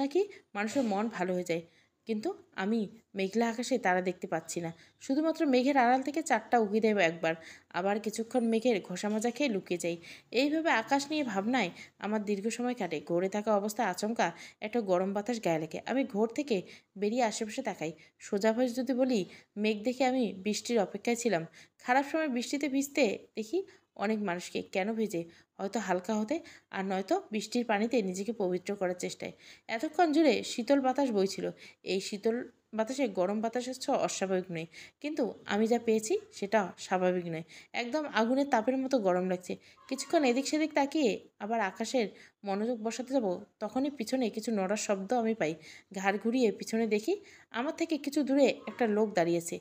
নাকি মানুষের মন ভালো হয়ে যায় কিন্তু আমি মেঘলা আকাশে তারা দেখতে পাচ্ছি না শুধুমাত্র মেঘের আড়াল থেকে চারটা উগিয়ে দেব একবার আবার কিছুক্ষণ মেঘের ঘষা মজা খেয়ে লুকিয়ে যাই এইভাবে আকাশ নিয়ে ভাবনায় আমার দীর্ঘ সময় কাটে ঘোরে থাকা অবস্থা আচমকা একটা গরম বাতাস গায়ে লাগে আমি ঘোর থেকে বেরিয়ে আশেপাশে তাকাই সোজা ভাস যদি বলি মেঘ দেখে আমি বৃষ্টির অপেক্ষায় ছিলাম খারাপ সময় বৃষ্টিতে ভিজতে দেখি অনেক মানুষকে কেন ভেজে হয়তো হালকা হতে আর নয়তো বৃষ্টির পানিতে নিজেকে পবিত্র করার চেষ্টায় এতক্ষণ জুড়ে শীতল বাতাস বইছিল এই শীতল বাতাসে গরম বাতাসের ছ অস্বাভাবিক নয় কিন্তু আমি যা পেয়েছি সেটা স্বাভাবিক নয় একদম আগুনের তাপের মতো গরম লাগছে কিছুক্ষণ এদিক সেদিক তাকিয়ে আবার আকাশের মনোযোগ বসাতে যাব তখনই পিছনে কিছু নড়ার শব্দ আমি পাই ঘাড় ঘুরিয়ে পিছনে দেখি আমার থেকে কিছু দূরে একটা লোক দাঁড়িয়েছে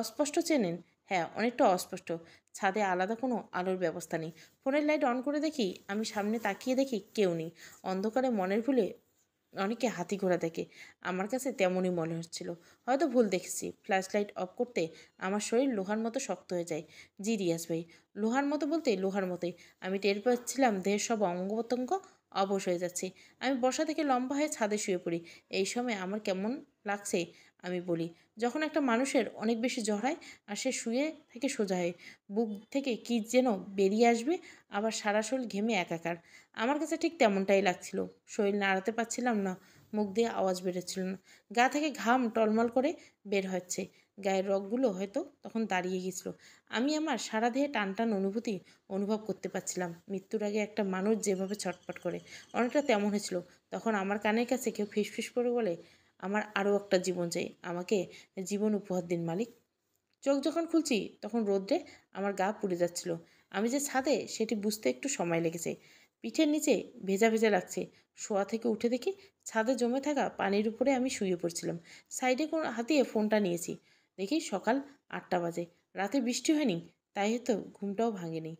অস্পষ্ট চেনেন হ্যাঁ অনেকটা অস্পষ্ট ছাদে আলাদা কোনো আলোর ব্যবস্থা নেই ফোনের লাইট অন করে দেখি আমি সামনে তাকিয়ে দেখি কেউ নেই অন্ধকারে মনের ভুলে অনেকে হাতি ঘোড়া দেখে আমার কাছে তেমনই মনে হচ্ছিল হয়তো ভুল দেখেছি ফ্ল্যাশ লাইট অফ করতে আমার শরীর লোহার মতো শক্ত হয়ে যায় জি রিয়াজ ভাই লোহার মতো বলতে লোহার মতোই আমি টের পাচ্ছিলাম দেহের সব অঙ্গ প্রত্যঙ্গ অবশ হয়ে যাচ্ছে আমি বসা থেকে লম্বা হয়ে ছাদে শুয়ে পড়ি এই সময় আমার কেমন লাগছে আমি বলি যখন একটা মানুষের অনেক বেশি জ্বর হয় আর সে শুয়ে থেকে সোজা হয় বুক থেকে কি যেন বেরিয়ে আসবে আবার সারা শরীর ঘেমে একাকার আমার কাছে ঠিক তেমনটাই লাগছিল শরীর নাড়াতে পারছিলাম না মুখ দিয়ে আওয়াজ বেরোচ্ছিল না গা থেকে ঘাম টলমল করে বের হচ্ছে গায়ের রগগুলো হয়তো তখন দাঁড়িয়ে গেছিল আমি আমার সারা দেহে টান টান অনুভূতি অনুভব করতে পারছিলাম মৃত্যুর আগে একটা মানুষ যেভাবে ছটপট করে অনেকটা তেমন হয়েছিল তখন আমার কানের কাছে কেউ ফিসফিস করে বলে আমার আরও একটা জীবন চাই আমাকে জীবন উপহার দিন মালিক চোখ যখন খুলছি তখন রোদ্রে আমার গা পুড়ে যাচ্ছিল আমি যে ছাদে সেটি বুঝতে একটু সময় লেগেছে পিঠের নিচে ভেজা ভেজা লাগছে শোয়া থেকে উঠে দেখি ছাদে জমে থাকা পানির উপরে আমি শুয়ে পড়ছিলাম সাইডে কোনো হাতিয়ে ফোনটা নিয়েছি দেখি সকাল আটটা বাজে রাতে বৃষ্টি হয়নি তাই হয়তো ঘুমটাও ভাঙেনি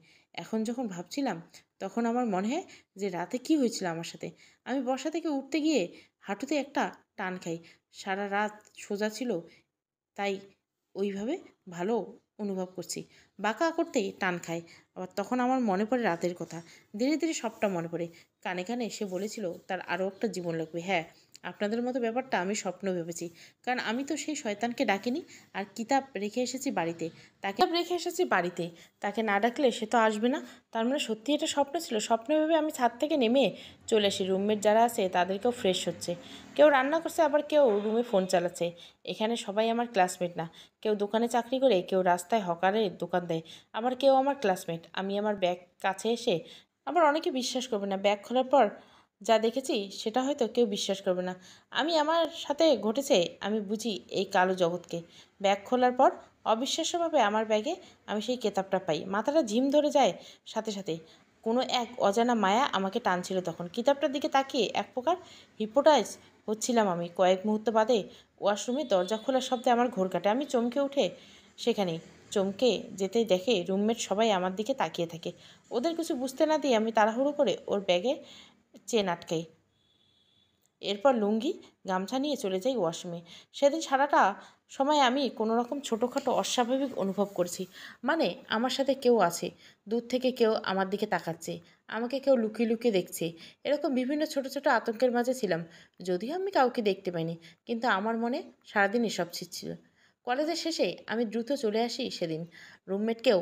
এখন যখন ভাবছিলাম তখন আমার মনে হয় যে রাতে কি হয়েছিল আমার সাথে আমি বসা থেকে উঠতে গিয়ে হাঁটুতে একটা টান খাই সারা রাত সোজা ছিল তাই ওইভাবে ভালো অনুভব করছি বাঁকা করতেই টান খায় আবার তখন আমার মনে পড়ে রাতের কথা ধীরে ধীরে সবটা মনে পড়ে কানে কানে সে বলেছিল তার আরও একটা জীবন লাগবে হ্যাঁ আপনাদের মতো ব্যাপারটা আমি স্বপ্ন ভেবেছি কারণ আমি তো সেই শয়তানকে ডাকিনি আর কিতাব রেখে এসেছি বাড়িতে তাকে রেখে এসেছি বাড়িতে তাকে না ডাকলে সে তো আসবে না তার মানে সত্যি এটা স্বপ্ন ছিল স্বপ্ন ভেবে আমি ছাদ থেকে নেমে চলে আসি রুমমেট যারা আছে তাদেরকেও ফ্রেশ হচ্ছে কেউ রান্না করছে আবার কেউ রুমে ফোন চালাচ্ছে এখানে সবাই আমার ক্লাসমেট না কেউ দোকানে চাকরি করে কেউ রাস্তায় হকারে দোকান দেয় আবার কেউ আমার ক্লাসমেট আমি আমার ব্যাগ কাছে এসে আবার অনেকে বিশ্বাস করবে না ব্যাগ খোলার পর যা দেখেছি সেটা হয়তো কেউ বিশ্বাস করবে না আমি আমার সাথে ঘটেছে আমি বুঝি এই কালো জগৎকে ব্যাগ খোলার পর অবিশ্বাস্যভাবে আমার ব্যাগে আমি সেই কেতাবটা পাই মাথাটা ঝিম ধরে যায় সাথে সাথে কোনো এক অজানা মায়া আমাকে টানছিল তখন কিতাবটার দিকে তাকিয়ে এক প্রকার হিপোটাইজ হচ্ছিলাম আমি কয়েক মুহূর্ত বাদে ওয়াশরুমে দরজা খোলার শব্দে আমার ঘোর কাটে আমি চমকে উঠে সেখানে চমকে যেতে দেখে রুমমেট সবাই আমার দিকে তাকিয়ে থাকে ওদের কিছু বুঝতে না দিয়ে আমি তাড়াহুড়ো করে ওর ব্যাগে চেন আটকে এরপর লুঙ্গি গামছা নিয়ে চলে যাই ওয়াশরুমে সেদিন সারাটা সময় আমি কোনো রকম ছোটোখাটো অস্বাভাবিক অনুভব করছি মানে আমার সাথে কেউ আছে দূর থেকে কেউ আমার দিকে তাকাচ্ছে আমাকে কেউ লুকিয়ে লুকিয়ে দেখছে এরকম বিভিন্ন ছোট ছোট আতঙ্কের মাঝে ছিলাম যদিও আমি কাউকে দেখতে পাইনি কিন্তু আমার মনে সারাদিন এসব ছিল কলেজের শেষে আমি দ্রুত চলে আসি সেদিন রুমমেটকেও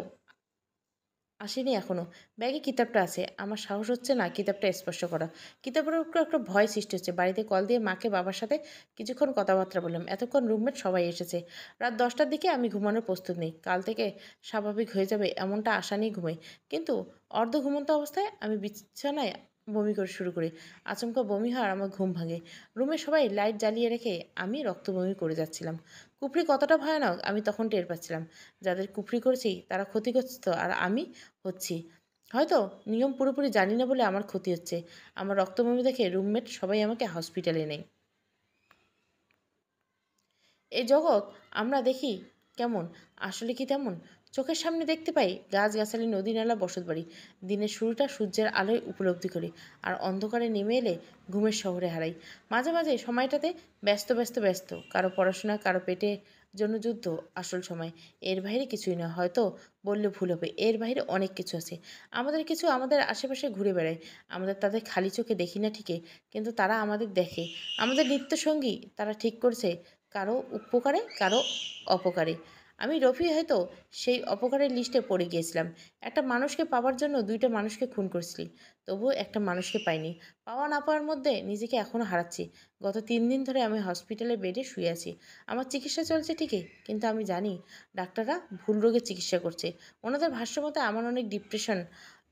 আসেনি এখনও ব্যাগে কিতাবটা আছে আমার সাহস হচ্ছে না কিতাবটা স্পর্শ করা কিতাবের উপর একটা ভয় সৃষ্টি হচ্ছে বাড়িতে কল দিয়ে মাকে বাবার সাথে কিছুক্ষণ কথাবার্তা বললাম এতক্ষণ রুমমেট সবাই এসেছে রাত দশটার দিকে আমি ঘুমানোর প্রস্তুত নেই কাল থেকে স্বাভাবিক হয়ে যাবে এমনটা আশা নিয়ে ঘুমাই কিন্তু অর্ধ ঘুমন্ত অবস্থায় আমি বিছানায় বমি করে শুরু করি আচমকা বমি হওয়ার আমার ঘুম ভাঙে রুমে সবাই লাইট জ্বালিয়ে রেখে আমি রক্ত বমি করে যাচ্ছিলাম কুপড়ি কতটা ভয়ানক আমি তখন টের পাচ্ছিলাম যাদের কুপড়ি করছি তারা ক্ষতিগ্রস্ত আর আমি হচ্ছি হয়তো নিয়ম পুরোপুরি জানি না বলে আমার ক্ষতি হচ্ছে আমার রক্তবমি দেখে রুমমেট সবাই আমাকে হসপিটালে নেয় এই জগৎ আমরা দেখি কেমন আসলে কি তেমন চোখের সামনে দেখতে পাই গাছগাছালি নদী নালা বসত বাড়ি দিনের শুরুটা সূর্যের আলোয় উপলব্ধি করি আর অন্ধকারে নেমে এলে ঘুমের শহরে হারাই মাঝে মাঝে সময়টাতে ব্যস্ত ব্যস্ত ব্যস্ত কারো পড়াশোনা কারো পেটে জন্য যুদ্ধ আসল সময় এর বাইরে কিছুই না হয়তো বললে ভুল হবে এর বাইরে অনেক কিছু আছে আমাদের কিছু আমাদের আশেপাশে ঘুরে বেড়ায় আমাদের তাদের খালি চোখে দেখি না ঠিকই কিন্তু তারা আমাদের দেখে আমাদের নিত্যসঙ্গী তারা ঠিক করছে কারো উপকারে কারো অপকারে আমি রফি হয়তো সেই অপকারের লিস্টে পড়ে গিয়েছিলাম একটা মানুষকে পাওয়ার জন্য দুইটা মানুষকে খুন করেছিলি তবুও একটা মানুষকে পাইনি পাওয়া না পাওয়ার মধ্যে নিজেকে এখনও হারাচ্ছি গত তিন দিন ধরে আমি হসপিটালে বেডে শুয়ে আছি আমার চিকিৎসা চলছে ঠিকই কিন্তু আমি জানি ডাক্তাররা ভুল রোগে চিকিৎসা করছে ওনাদের ভাষ্যমতে আমার অনেক ডিপ্রেশন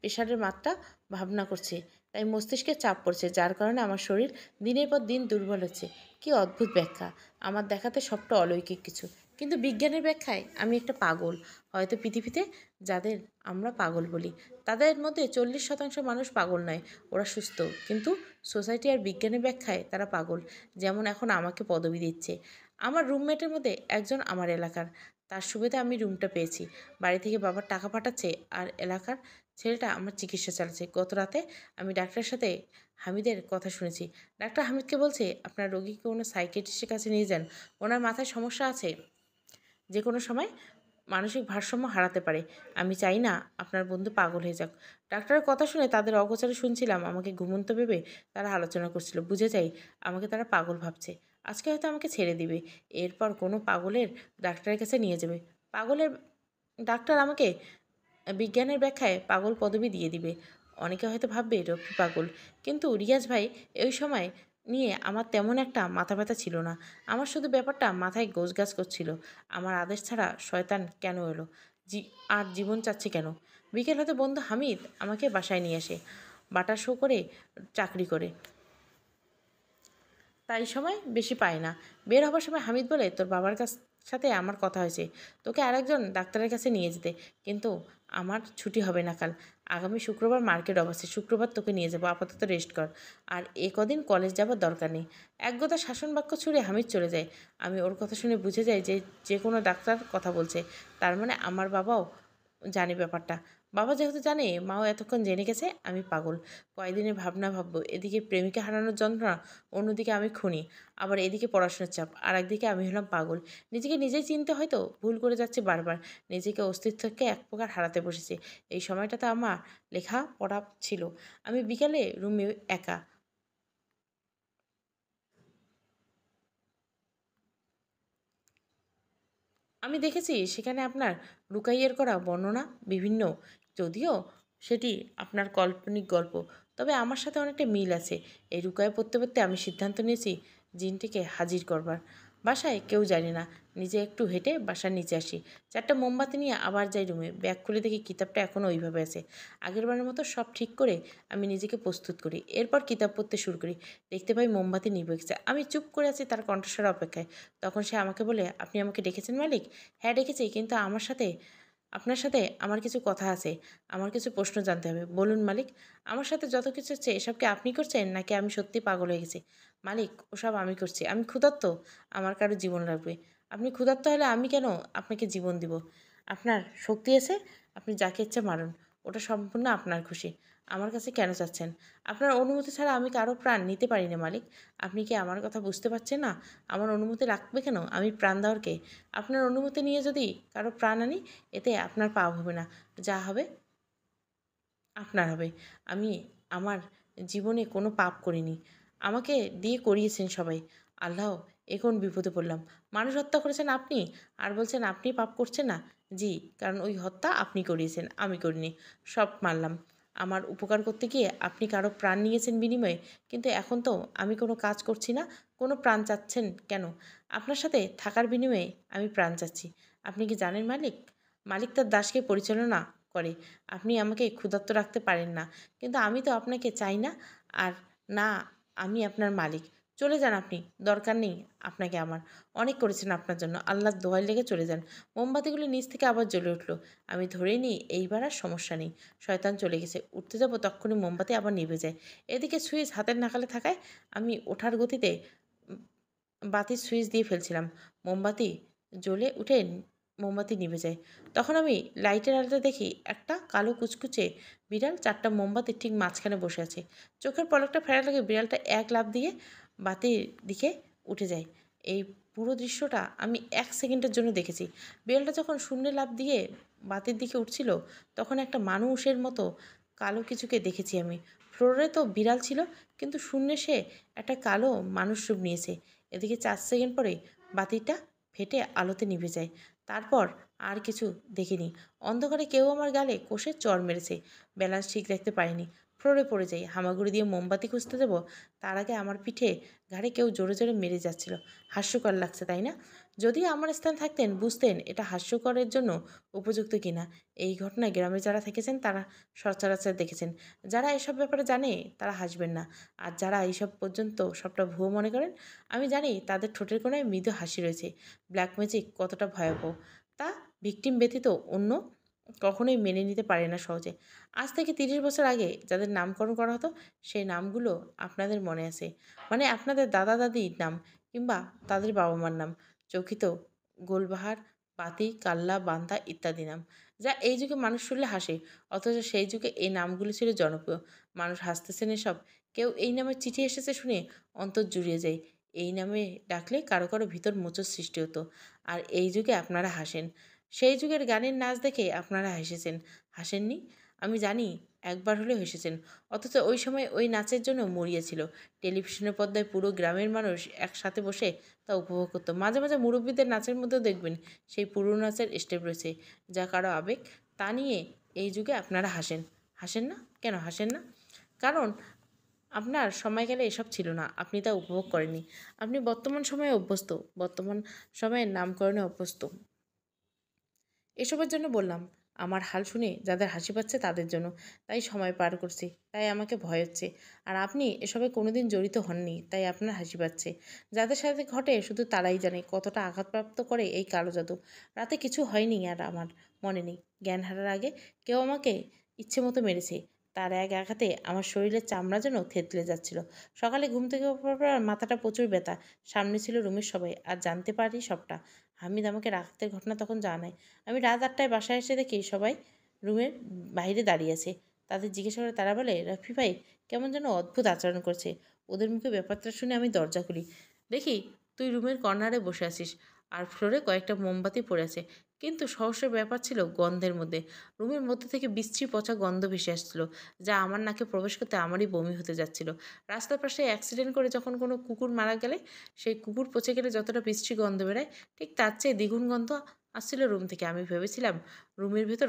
প্রেশারের মাত্রা ভাবনা করছে তাই মস্তিষ্কে চাপ পড়ছে যার কারণে আমার শরীর দিনের পর দিন দুর্বল হচ্ছে কি অদ্ভুত ব্যাখ্যা আমার দেখাতে সবটা অলৌকিক কিছু কিন্তু বিজ্ঞানের ব্যাখ্যায় আমি একটা পাগল হয়তো পৃথিবীতে যাদের আমরা পাগল বলি তাদের মধ্যে চল্লিশ শতাংশ মানুষ পাগল নয় ওরা সুস্থ কিন্তু সোসাইটি আর বিজ্ঞানের ব্যাখ্যায় তারা পাগল যেমন এখন আমাকে পদবি দিচ্ছে আমার রুমমেটের মধ্যে একজন আমার এলাকার তার সুবিধা আমি রুমটা পেয়েছি বাড়ি থেকে বাবার টাকা পাঠাচ্ছে আর এলাকার ছেলেটা আমার চিকিৎসা চালাচ্ছে গত রাতে আমি ডাক্তারের সাথে হামিদের কথা শুনেছি ডাক্তার হামিদকে বলছে আপনার রোগীকে কোনো সাইকেটিস্টের কাছে নিয়ে যান ওনার মাথায় সমস্যা আছে যে কোনো সময় মানসিক ভারসাম্য হারাতে পারে আমি চাই না আপনার বন্ধু পাগল হয়ে যাক ডাক্তারের কথা শুনে তাদের অগোচরে শুনছিলাম আমাকে ঘুমন্ত ভেবে তারা আলোচনা করছিল বুঝে যাই আমাকে তারা পাগল ভাবছে আজকে হয়তো আমাকে ছেড়ে দিবে এরপর কোনো পাগলের ডাক্তারের কাছে নিয়ে যাবে পাগলের ডাক্তার আমাকে বিজ্ঞানের ব্যাখ্যায় পাগল পদবি দিয়ে দিবে অনেকে হয়তো ভাববে রক্ষী পাগল কিন্তু রিয়াজ ভাই এই সময় নিয়ে আমার তেমন একটা মাথা ব্যথা ছিল না আমার শুধু ব্যাপারটা মাথায় গোছগাছ করছিল আমার আদেশ ছাড়া শয়তান কেন এলো জি আর জীবন চাচ্ছে কেন বিকেল হতে বন্ধু হামিদ আমাকে বাসায় নিয়ে আসে বাটা শো করে চাকরি করে তাই সময় বেশি পায় না বের হবার সময় হামিদ বলে তোর বাবার কাছ সাথে আমার কথা হয়েছে তোকে আরেকজন ডাক্তারের কাছে নিয়ে যেতে কিন্তু আমার ছুটি হবে না কাল আগামী শুক্রবার মার্কেট অবস্থা শুক্রবার তোকে নিয়ে যাবো আপাতত রেস্ট কর আর এ কদিন কলেজ যাবার দরকার নেই একগতা শাসন বাক্য ছুড়ে হামিদ চলে যায় আমি ওর কথা শুনে বুঝে যাই যে যে কোনো ডাক্তার কথা বলছে তার মানে আমার বাবাও জানি ব্যাপারটা বাবা যেহেতু জানে মাও এতক্ষণ জেনে গেছে আমি পাগল কয়দিনে ভাবনা ভাববো এদিকে প্রেমিকা হারানোর যন্ত্রণা অন্যদিকে আমি খুনি আবার এদিকে পড়াশোনার চাপ আর একদিকে আমি হলাম পাগল নিজেকে নিজেই চিনতে হয়তো ভুল করে যাচ্ছি বারবার নিজেকে অস্তিত্বকে এক প্রকার হারাতে বসেছে এই সময়টাতে আমার লেখা পড়া ছিল আমি বিকালে রুমে একা আমি দেখেছি সেখানে আপনার রুকাইয়ের করা বর্ণনা বিভিন্ন যদিও সেটি আপনার কল্পনিক গল্প তবে আমার সাথে অনেকটা মিল আছে এই রুকায় পড়তে পড়তে আমি সিদ্ধান্ত নিয়েছি জিনটিকে হাজির করবার বাসায় কেউ জানে না নিজে একটু হেঁটে বাসার নিচে আসি চারটা মোমবাতি নিয়ে আবার যাই রুমে ব্যাগ খুলে দেখি কিতাবটা এখনও ওইভাবে আছে আগেরবারের মতো সব ঠিক করে আমি নিজেকে প্রস্তুত করি এরপর কিতাব পড়তে শুরু করি দেখতে পাই মোমবাতি নিভে আমি চুপ করে আছি তার কণ্ঠস্বর অপেক্ষায় তখন সে আমাকে বলে আপনি আমাকে ডেকেছেন মালিক হ্যাঁ ডেকেছি কিন্তু আমার সাথে আপনার সাথে আমার কিছু কথা আছে আমার কিছু প্রশ্ন জানতে হবে বলুন মালিক আমার সাথে যত কিছু হচ্ছে এসব কি আপনি করছেন নাকি আমি সত্যি পাগল হয়ে গেছি মালিক ওসব আমি করছি আমি ক্ষুধার্ত আমার কারো জীবন লাগবে আপনি ক্ষুধার্ত হলে আমি কেন আপনাকে জীবন দিব আপনার শক্তি আছে আপনি যাকে ইচ্ছে মারুন ওটা সম্পূর্ণ আপনার খুশি আমার কাছে কেন চাচ্ছেন আপনার অনুমতি ছাড়া আমি কারো প্রাণ নিতে পারি না মালিক আপনি কি আমার কথা বুঝতে পারছেন না আমার অনুমতি লাগবে কেন আমি প্রাণ কে আপনার অনুমতি নিয়ে যদি কারো প্রাণ আনি এতে আপনার পাপ হবে না যা হবে আপনার হবে আমি আমার জীবনে কোনো পাপ করিনি আমাকে দিয়ে করিয়েছেন সবাই আল্লাহ এখন বিপদে পড়লাম মানুষ হত্যা করেছেন আপনি আর বলছেন আপনি পাপ করছেন না জি কারণ ওই হত্যা আপনি করিয়েছেন আমি করিনি সব মারলাম আমার উপকার করতে গিয়ে আপনি কারো প্রাণ নিয়েছেন বিনিময়ে কিন্তু এখন তো আমি কোনো কাজ করছি না কোনো প্রাণ চাচ্ছেন কেন আপনার সাথে থাকার বিনিময়ে আমি প্রাণ চাচ্ছি আপনি কি জানেন মালিক মালিক তার দাসকে পরিচালনা করে আপনি আমাকে ক্ষুধাত্ত রাখতে পারেন না কিন্তু আমি তো আপনাকে চাই না আর না আমি আপনার মালিক চলে যান আপনি দরকার নেই আপনাকে আমার অনেক করেছেন আপনার জন্য আল্লাহর দোয়াল লেগে চলে যান মোমবাতিগুলি নিচ থেকে আবার জ্বলে উঠল আমি ধরে নিই এইবার আর সমস্যা নেই শয়তান চলে গেছে উঠতে যাবো তখনই মোমবাতি আবার নিভে যায় এদিকে সুইচ হাতের নাকালে থাকায় আমি ওঠার গতিতে বাতির সুইচ দিয়ে ফেলছিলাম মোমবাতি জ্বলে উঠে মোমবাতি নিভে যায় তখন আমি লাইটের আলোতে দেখি একটা কালো কুচকুচে বিড়াল চারটা মোমবাতির ঠিক মাঝখানে বসে আছে চোখের পলকটা ফেরার লাগে বিড়ালটা এক লাভ দিয়ে বাতির দিকে উঠে যায় এই পুরো দৃশ্যটা আমি এক সেকেন্ডের জন্য দেখেছি বেলটা যখন শূন্য লাভ দিয়ে বাতির দিকে উঠছিল তখন একটা মানুষের মতো কালো কিছুকে দেখেছি আমি ফ্লোরে তো বিড়াল ছিল কিন্তু শূন্যে সে একটা কালো মানুষ রূপ নিয়েছে এদিকে চার সেকেন্ড পরে বাতিটা ফেটে আলোতে নিভে যায় তারপর আর কিছু দেখিনি অন্ধকারে কেউ আমার গালে কষে চর মেরেছে ব্যালেন্স ঠিক রাখতে পারিনি ফ্লোরে পড়ে যাই হামাগুড়ি দিয়ে মোমবাতি খুঁজতে দেবো তার আগে আমার পিঠে ঘাড়ে কেউ জোরে জোরে মেরে যাচ্ছিল হাস্যকর লাগছে তাই না যদি আমার স্থান থাকতেন বুঝতেন এটা হাস্যকরের জন্য উপযুক্ত কিনা এই ঘটনায় গ্রামে যারা থেকেছেন তারা সচরাচর দেখেছেন যারা এসব ব্যাপারে জানে তারা হাসবেন না আর যারা এইসব পর্যন্ত সবটা ভুয়ো মনে করেন আমি জানি তাদের ঠোঁটের কোণায় মৃদু হাসি রয়েছে ব্ল্যাক ম্যাজিক কতটা ভয়াবহ তা ভিকটিম ব্যতীত অন্য কখনোই মেনে নিতে পারে না সহজে আজ থেকে তিরিশ বছর আগে যাদের নামকরণ করা হতো সেই নামগুলো আপনাদের মনে আছে মানে আপনাদের দাদা দাদির নাম কিংবা তাদের বাবা মার নাম চকিত গোলবাহার পাতি কাল্লা বান্তা ইত্যাদি নাম যা এই যুগে মানুষ শুনলে হাসে অথচ সেই যুগে এই নামগুলি ছিল জনপ্রিয় মানুষ হাসতেছেন সব কেউ এই নামে চিঠি এসেছে শুনে অন্তর জুড়িয়ে যায় এই নামে ডাকলে কারো কারো ভিতর মোচর সৃষ্টি হতো আর এই যুগে আপনারা হাসেন সেই যুগের গানের নাচ দেখে আপনারা হেসেছেন হাসেননি আমি জানি একবার হলেও হেসেছেন অথচ ওই সময় ওই নাচের জন্য মরিয়েছিল টেলিভিশনের পর্দায় পুরো গ্রামের মানুষ একসাথে বসে তা উপভোগ করতো মাঝে মাঝে মুরব্বীদের নাচের মধ্যেও দেখবেন সেই পুরনো নাচের স্টেপ রয়েছে যা কারো আবেগ তা নিয়ে এই যুগে আপনারা হাসেন হাসেন না কেন হাসেন না কারণ আপনার সময়কালে এসব ছিল না আপনি তা উপভোগ করেননি আপনি বর্তমান সময়ে অভ্যস্ত বর্তমান সময়ে নামকরণে অভ্যস্ত এসবের জন্য বললাম আমার হাল শুনে যাদের হাসি পাচ্ছে তাদের জন্য তাই সময় পার করছি তাই আমাকে ভয় হচ্ছে আর আপনি এসবে কোনোদিন জড়িত হননি তাই আপনার হাসি পাচ্ছে যাদের সাথে ঘটে শুধু তারাই জানে কতটা আঘাতপ্রাপ্ত করে এই কালো জাদু রাতে কিছু হয়নি আর আমার মনে নেই জ্ঞান হারার আগে কেউ আমাকে ইচ্ছে মতো মেরেছে তার এক আঘাতে আমার শরীরের চামড়া যেন থেতলে যাচ্ছিল সকালে ঘুম থেকে মাথাটা প্রচুর ব্যথা সামনে ছিল রুমের সবাই আর জানতে পারি সবটা হামিদ আমাকে রাতের ঘটনা তখন জানায় আমি রাত আটটায় বাসায় এসে দেখি সবাই রুমের বাইরে দাঁড়িয়ে আছে তাদের জিজ্ঞেস করে তারা বলে রফি ভাই কেমন যেন অদ্ভুত আচরণ করছে ওদের মুখে ব্যাপারটা শুনে আমি দরজা খুলি দেখি তুই রুমের কর্নারে বসে আছিস আর ফ্লোরে কয়েকটা মোমবাতি পড়ে আছে কিন্তু সহস্র ব্যাপার ছিল গন্ধের মধ্যে রুমের মধ্যে থেকে বিশ্রী পচা গন্ধ ভেসে আসছিল যা আমার নাকে প্রবেশ করতে আমারই বমি হতে যাচ্ছিল রাস্তার পাশে অ্যাক্সিডেন্ট করে যখন কোনো কুকুর মারা গেলে সেই কুকুর পচে গেলে যতটা বিশ্রী গন্ধ বেড়ায় ঠিক তার চেয়ে দ্বিগুণ গন্ধ আসছিল রুম থেকে আমি ভেবেছিলাম রুমের ভেতর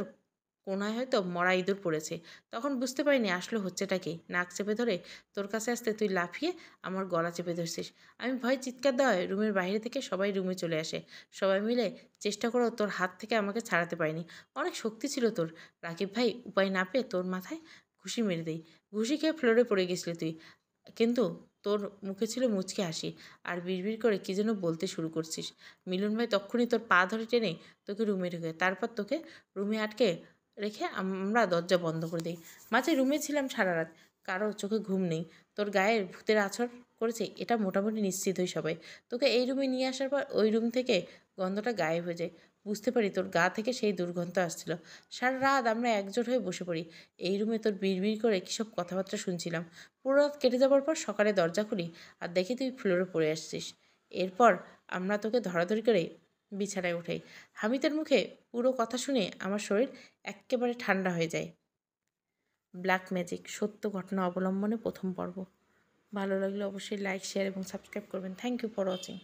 কোনায় হয়তো মরা ইঁদুর পড়েছে তখন বুঝতে পারিনি আসলো হচ্ছেটা কি নাক চেপে ধরে তোর কাছে আসতে তুই লাফিয়ে আমার গলা চেপে ধরছিস আমি ভয় চিৎকার দেওয়ায় রুমের বাইরে থেকে সবাই রুমে চলে আসে সবাই মিলে চেষ্টা করেও তোর হাত থেকে আমাকে ছাড়াতে পারিনি অনেক শক্তি ছিল তোর রাকিব ভাই উপায় না পেয়ে তোর মাথায় ঘুষি মেরে দিই ঘুষি খেয়ে ফ্লোরে পড়ে গেছিল তুই কিন্তু তোর মুখে ছিল মুচকে হাসি আর বিড়বিড় করে কী যেন বলতে শুরু করছিস মিলন ভাই তক্ষুনি তোর পা ধরে টেনে তোকে রুমে ঢুকে তারপর তোকে রুমে আটকে রেখে আমরা দরজা বন্ধ করে দিই মাঝে রুমে ছিলাম সারা রাত কারো চোখে ঘুম নেই তোর গায়ের ভূতের আছর করেছে এটা মোটামুটি নিশ্চিত হই সবাই তোকে এই রুমে নিয়ে আসার পর ওই রুম থেকে গন্ধটা গায়েব হয়ে যায় বুঝতে পারি তোর গা থেকে সেই দুর্গন্ধ আসছিল সারা রাত আমরা একজোট হয়ে বসে পড়ি এই রুমে তোর বিড়বিড় করে কীসব কথাবার্তা শুনছিলাম পুরো রাত কেটে যাওয়ার পর সকালে দরজা খুলি আর দেখি তুই ফ্লোরে পড়ে আসছিস এরপর আমরা তোকে ধরাধরি করে বিছানায় উঠাই হামিদের মুখে পুরো কথা শুনে আমার শরীর একেবারে ঠান্ডা হয়ে যায় ব্ল্যাক ম্যাজিক সত্য ঘটনা অবলম্বনে প্রথম পর্ব ভালো লাগলে অবশ্যই লাইক শেয়ার এবং সাবস্ক্রাইব করবেন থ্যাংক ইউ ফর ওয়াচিং